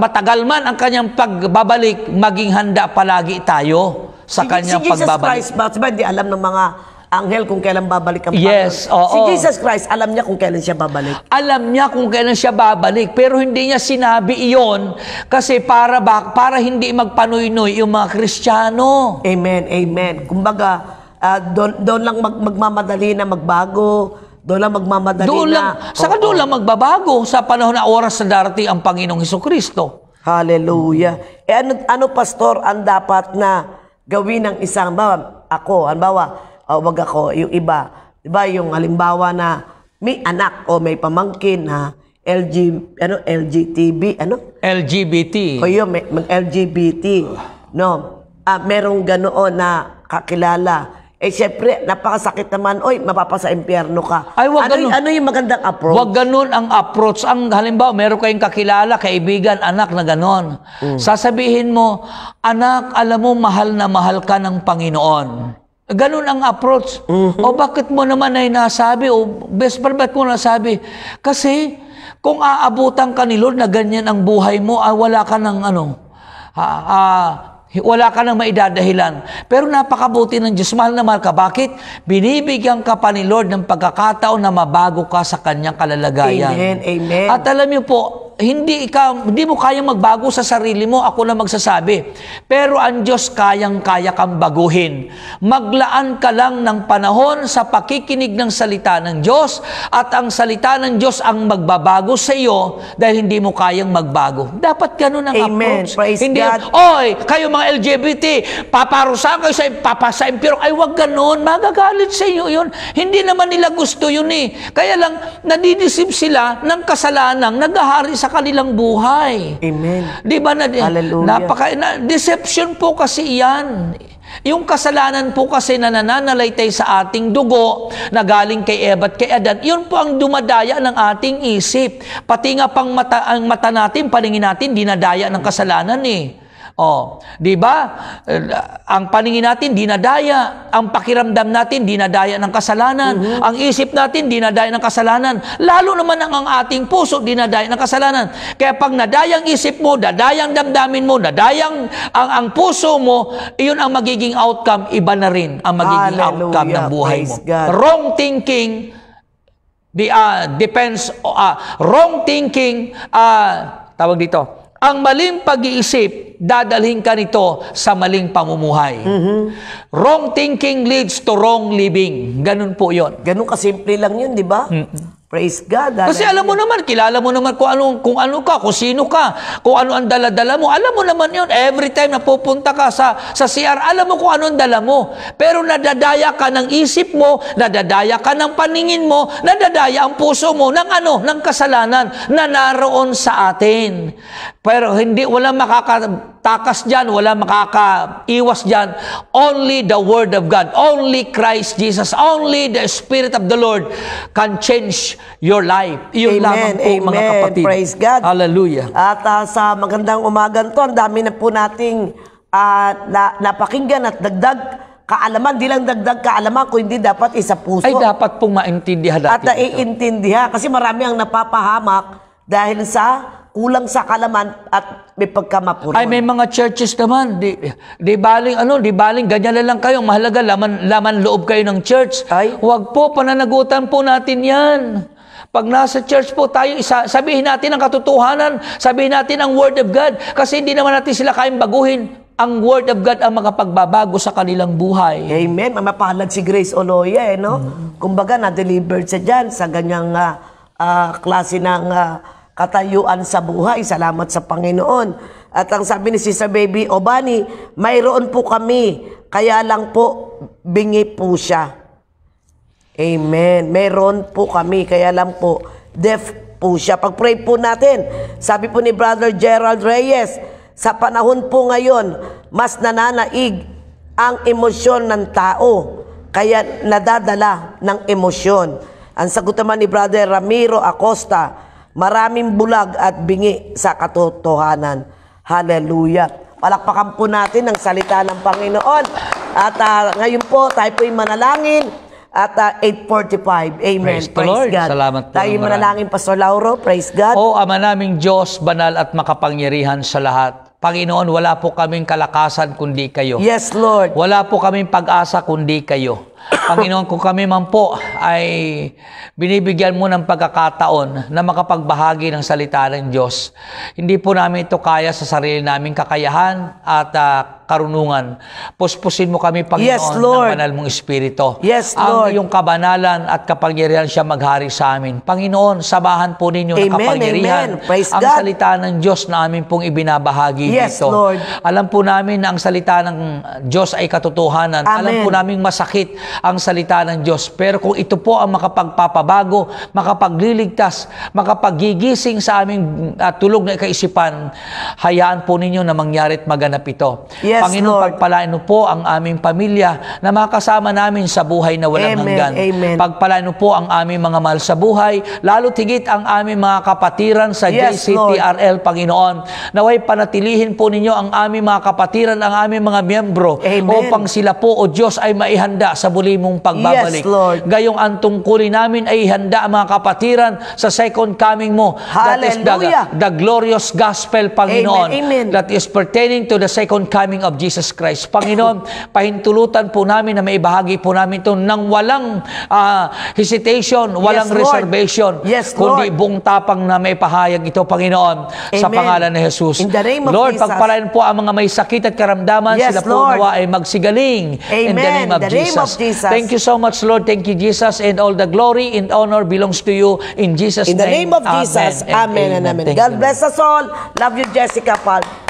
matagal man ang kanyang pagbabalik, maging handa palagi tayo sa si, kanyang si Jesus Christ, ba, hindi alam ng mga anghel kung kailan babalik ang Father. Yes, oo. Si Jesus Christ, alam niya kung kailan siya babalik. Alam niya kung kailan siya babalik, pero hindi niya sinabi iyon kasi para bak, para hindi magpanuy-nuy yung mga Kristiyano. Amen, amen. Kumbaga, uh, doon, doon lang mag, magmamadali na magbago, doon lang magmamadali doon lang, na. Saka oh, doon lang magbabago sa panahon na oras na darating ang Panginoong Heso Kristo. Hallelujah. Hmm. Eh ano, ano pastor ang dapat na gawin ng isang, bawa, ako, halimbawa, oh, wag ako, yung iba, di ba yung halimbawa na may anak o may pamangkin na LG, ano, LGTB, ano? LGBT. O yun, may, may LGBT. No, ah, merong ganoon na kakilala eh syempre, napakasakit naman, oy, mapapasa impyerno ka. Ay, wag ano, ganun. ano yung magandang approach? Wag ganun ang approach. Ang halimbawa, meron kayong kakilala, kaibigan, anak na ganun. Mm. Sasabihin mo, anak, alam mo, mahal na mahal ka ng Panginoon. Ganun ang approach. Mm-hmm. O bakit mo naman ay nasabi, o best friend, ba't mo nasabi? Kasi, kung aabutan ka ni Lord na ganyan ang buhay mo, ah, wala ka ng ano, ah, ah, wala ka nang maidadahilan. Pero napakabuti ng Diyos. Mahal na mahal ka. Bakit? Binibigyan ka pa ni Lord ng pagkakataon na mabago ka sa kanyang kalalagayan. Amen, amen. At alam niyo po, hindi ikaw, hindi mo kayang magbago sa sarili mo, ako lang magsasabi. Pero ang Diyos kayang-kaya kang baguhin. Maglaan ka lang ng panahon sa pakikinig ng salita ng Diyos at ang salita ng Diyos ang magbabago sa iyo dahil hindi mo kayang magbago. Dapat ganun ang Amen. approach. Praise hindi, God. Oy, kayo mga LGBT, paparusahan kayo sa papasain, pero Ay, wag ganun. Magagalit sa iyo yun. Hindi naman nila gusto yun eh. Kaya lang, nadidisip sila ng kasalanang naghahari sa sa kanilang buhay. Amen. Di ba? Na, Hallelujah. Napaka, na, deception po kasi yan. Yung kasalanan po kasi na nananalaytay sa ating dugo na galing kay Eva at kay Adan, yun po ang dumadaya ng ating isip. Pati nga pang mata, ang mata natin, paningin natin, dinadaya ng kasalanan eh. Oh, 'di ba? Eh, ang paningin natin dinadaya, ang pakiramdam natin dinadaya ng kasalanan, mm-hmm. ang isip natin dinadaya ng kasalanan, lalo naman ang ating puso dinadaya ng kasalanan. Kaya pag nadayang isip mo, dadayang damdamin mo, nadayang ang ang puso mo, iyon ang magiging outcome, iba na rin ang magiging Hallelujah. outcome ng buhay Praise mo. God. Wrong thinking the uh, ah, depends uh, wrong thinking uh, tawag dito. Ang maling pag-iisip dadalhin ka nito sa maling pamumuhay. Mm-hmm. Wrong thinking leads to wrong living. Ganun po yon. Ganun kasimple lang yun, di ba? Mm-hmm. Praise God. Kasi alam mo naman, kilala mo naman kung ano, kung ano ka, kung sino ka, kung ano ang dala-dala mo. Alam mo naman yon every time na pupunta ka sa, sa CR, alam mo kung ano ang dala mo. Pero nadadaya ka ng isip mo, nadadaya ka ng paningin mo, nadadaya ang puso mo ng ano, ng kasalanan na naroon sa atin. Pero hindi, walang makaka, takas dyan, wala makakaiwas dyan. Only the Word of God, only Christ Jesus, only the Spirit of the Lord can change your life. Iyon amen, lamang po amen. mga kapatid. Praise God. Hallelujah. At uh, sa magandang umagan to, ang dami na po nating uh, na, napakinggan at dagdag kaalaman, di lang dagdag kaalaman, hindi dapat isa puso. Ay dapat pong maintindihan natin. At naiintindihan, kasi marami ang napapahamak dahil sa kulang sa kalaman at may pagkamapuro. Ay, may mga churches naman. Di, di baling, ano, di baling, ganyan na lang kayo. Mahalaga, laman, laman loob kayo ng church. Ay? Huwag po, pananagutan po natin yan. Pag nasa church po tayo, isa, sabihin natin ang katotohanan, sabihin natin ang Word of God, kasi hindi naman natin sila kayang baguhin. Ang Word of God ang makapagbabago sa kanilang buhay. Amen. Mapahalad si Grace Oloye, eh, no? Mm-hmm. Kumbaga, na-delivered siya dyan sa ganyang uh, uh, klase ng uh, katayuan sa buhay. Salamat sa Panginoon. At ang sabi ni Sister Baby Obani, mayroon po kami, kaya lang po bingi po siya. Amen. Meron po kami, kaya lang po deaf po siya. Pag-pray po natin, sabi po ni Brother Gerald Reyes, sa panahon po ngayon, mas nananaig ang emosyon ng tao, kaya nadadala ng emosyon. Ang sagot naman ni Brother Ramiro Acosta, Maraming bulag at bingi sa katotohanan. Hallelujah. Palakpakan po natin ang salita ng Panginoon. At uh, ngayon po, tayo po manalangin at uh, ah, 8.45. Amen. Praise, Praise Lord. God. Salamat po. Tayo'y manalangin, Pastor Lauro. Praise God. O Ama naming Diyos, banal at makapangyarihan sa lahat. Panginoon, wala po kaming kalakasan kundi kayo. Yes, Lord. Wala po kaming pag-asa kundi kayo. Panginoon, kung kami man po ay binibigyan mo ng pagkakataon na makapagbahagi ng salita ng Diyos, hindi po namin ito kaya sa sarili naming kakayahan at uh, karunungan. Puspusin mo kami, Panginoon, yes, Lord. ng banal mong Espiritu. Yes, Lord. Ang iyong kabanalan at kapangyarihan siya maghari sa amin. Panginoon, sabahan po ninyo amen, na kapangyarihan ang God. salita ng Diyos na amin pong ibinabahagi yes, dito. Lord. Alam po namin na ang salita ng Diyos ay katotohanan. Amen. Alam po namin masakit ang ang salita ng Diyos. Pero kung ito po ang makapagpapabago, makapagliligtas, makapagigising sa aming uh, tulog na kaisipan, hayaan po ninyo na mangyari at maganap ito. Yes, Panginoon, Lord. pagpalain mo po ang aming pamilya na makasama namin sa buhay na walang Amen. hanggan. Amen. Pagpalain mo po ang aming mga mahal sa buhay, lalo tigit ang aming mga kapatiran sa yes, JCTRL, Lord. Panginoon. Naway panatilihin po ninyo ang aming mga kapatiran, ang aming mga miyembro, Amen. upang sila po, O Diyos, ay maihanda sa buli mong pagbabalik. Yes, Lord. Gayong ang tungkulin namin ay handa ang mga kapatiran sa second coming mo. Hallelujah. That is the, the glorious gospel, Panginoon. Amen, amen. That is pertaining to the second coming of Jesus Christ. Panginoon, pahintulutan po namin na maibahagi po namin ito nang walang uh, hesitation, walang yes, Lord. reservation, yes, kundi Lord. buong tapang na may pahayag ito, Panginoon, amen. sa pangalan ni Jesus. In the name of Lord, Jesus. pagpalain po ang mga may sakit at karamdaman, yes, sila po nawa ay magsigaling. Amen. In the name of, the Jesus. Name of Jesus. Thank you so much, Lord. Thank you, Jesus. And all the glory and honor belongs to you in Jesus' name. In the name, name of Jesus. Amen, amen and amen. amen. God bless us all. Love you, Jessica Paul.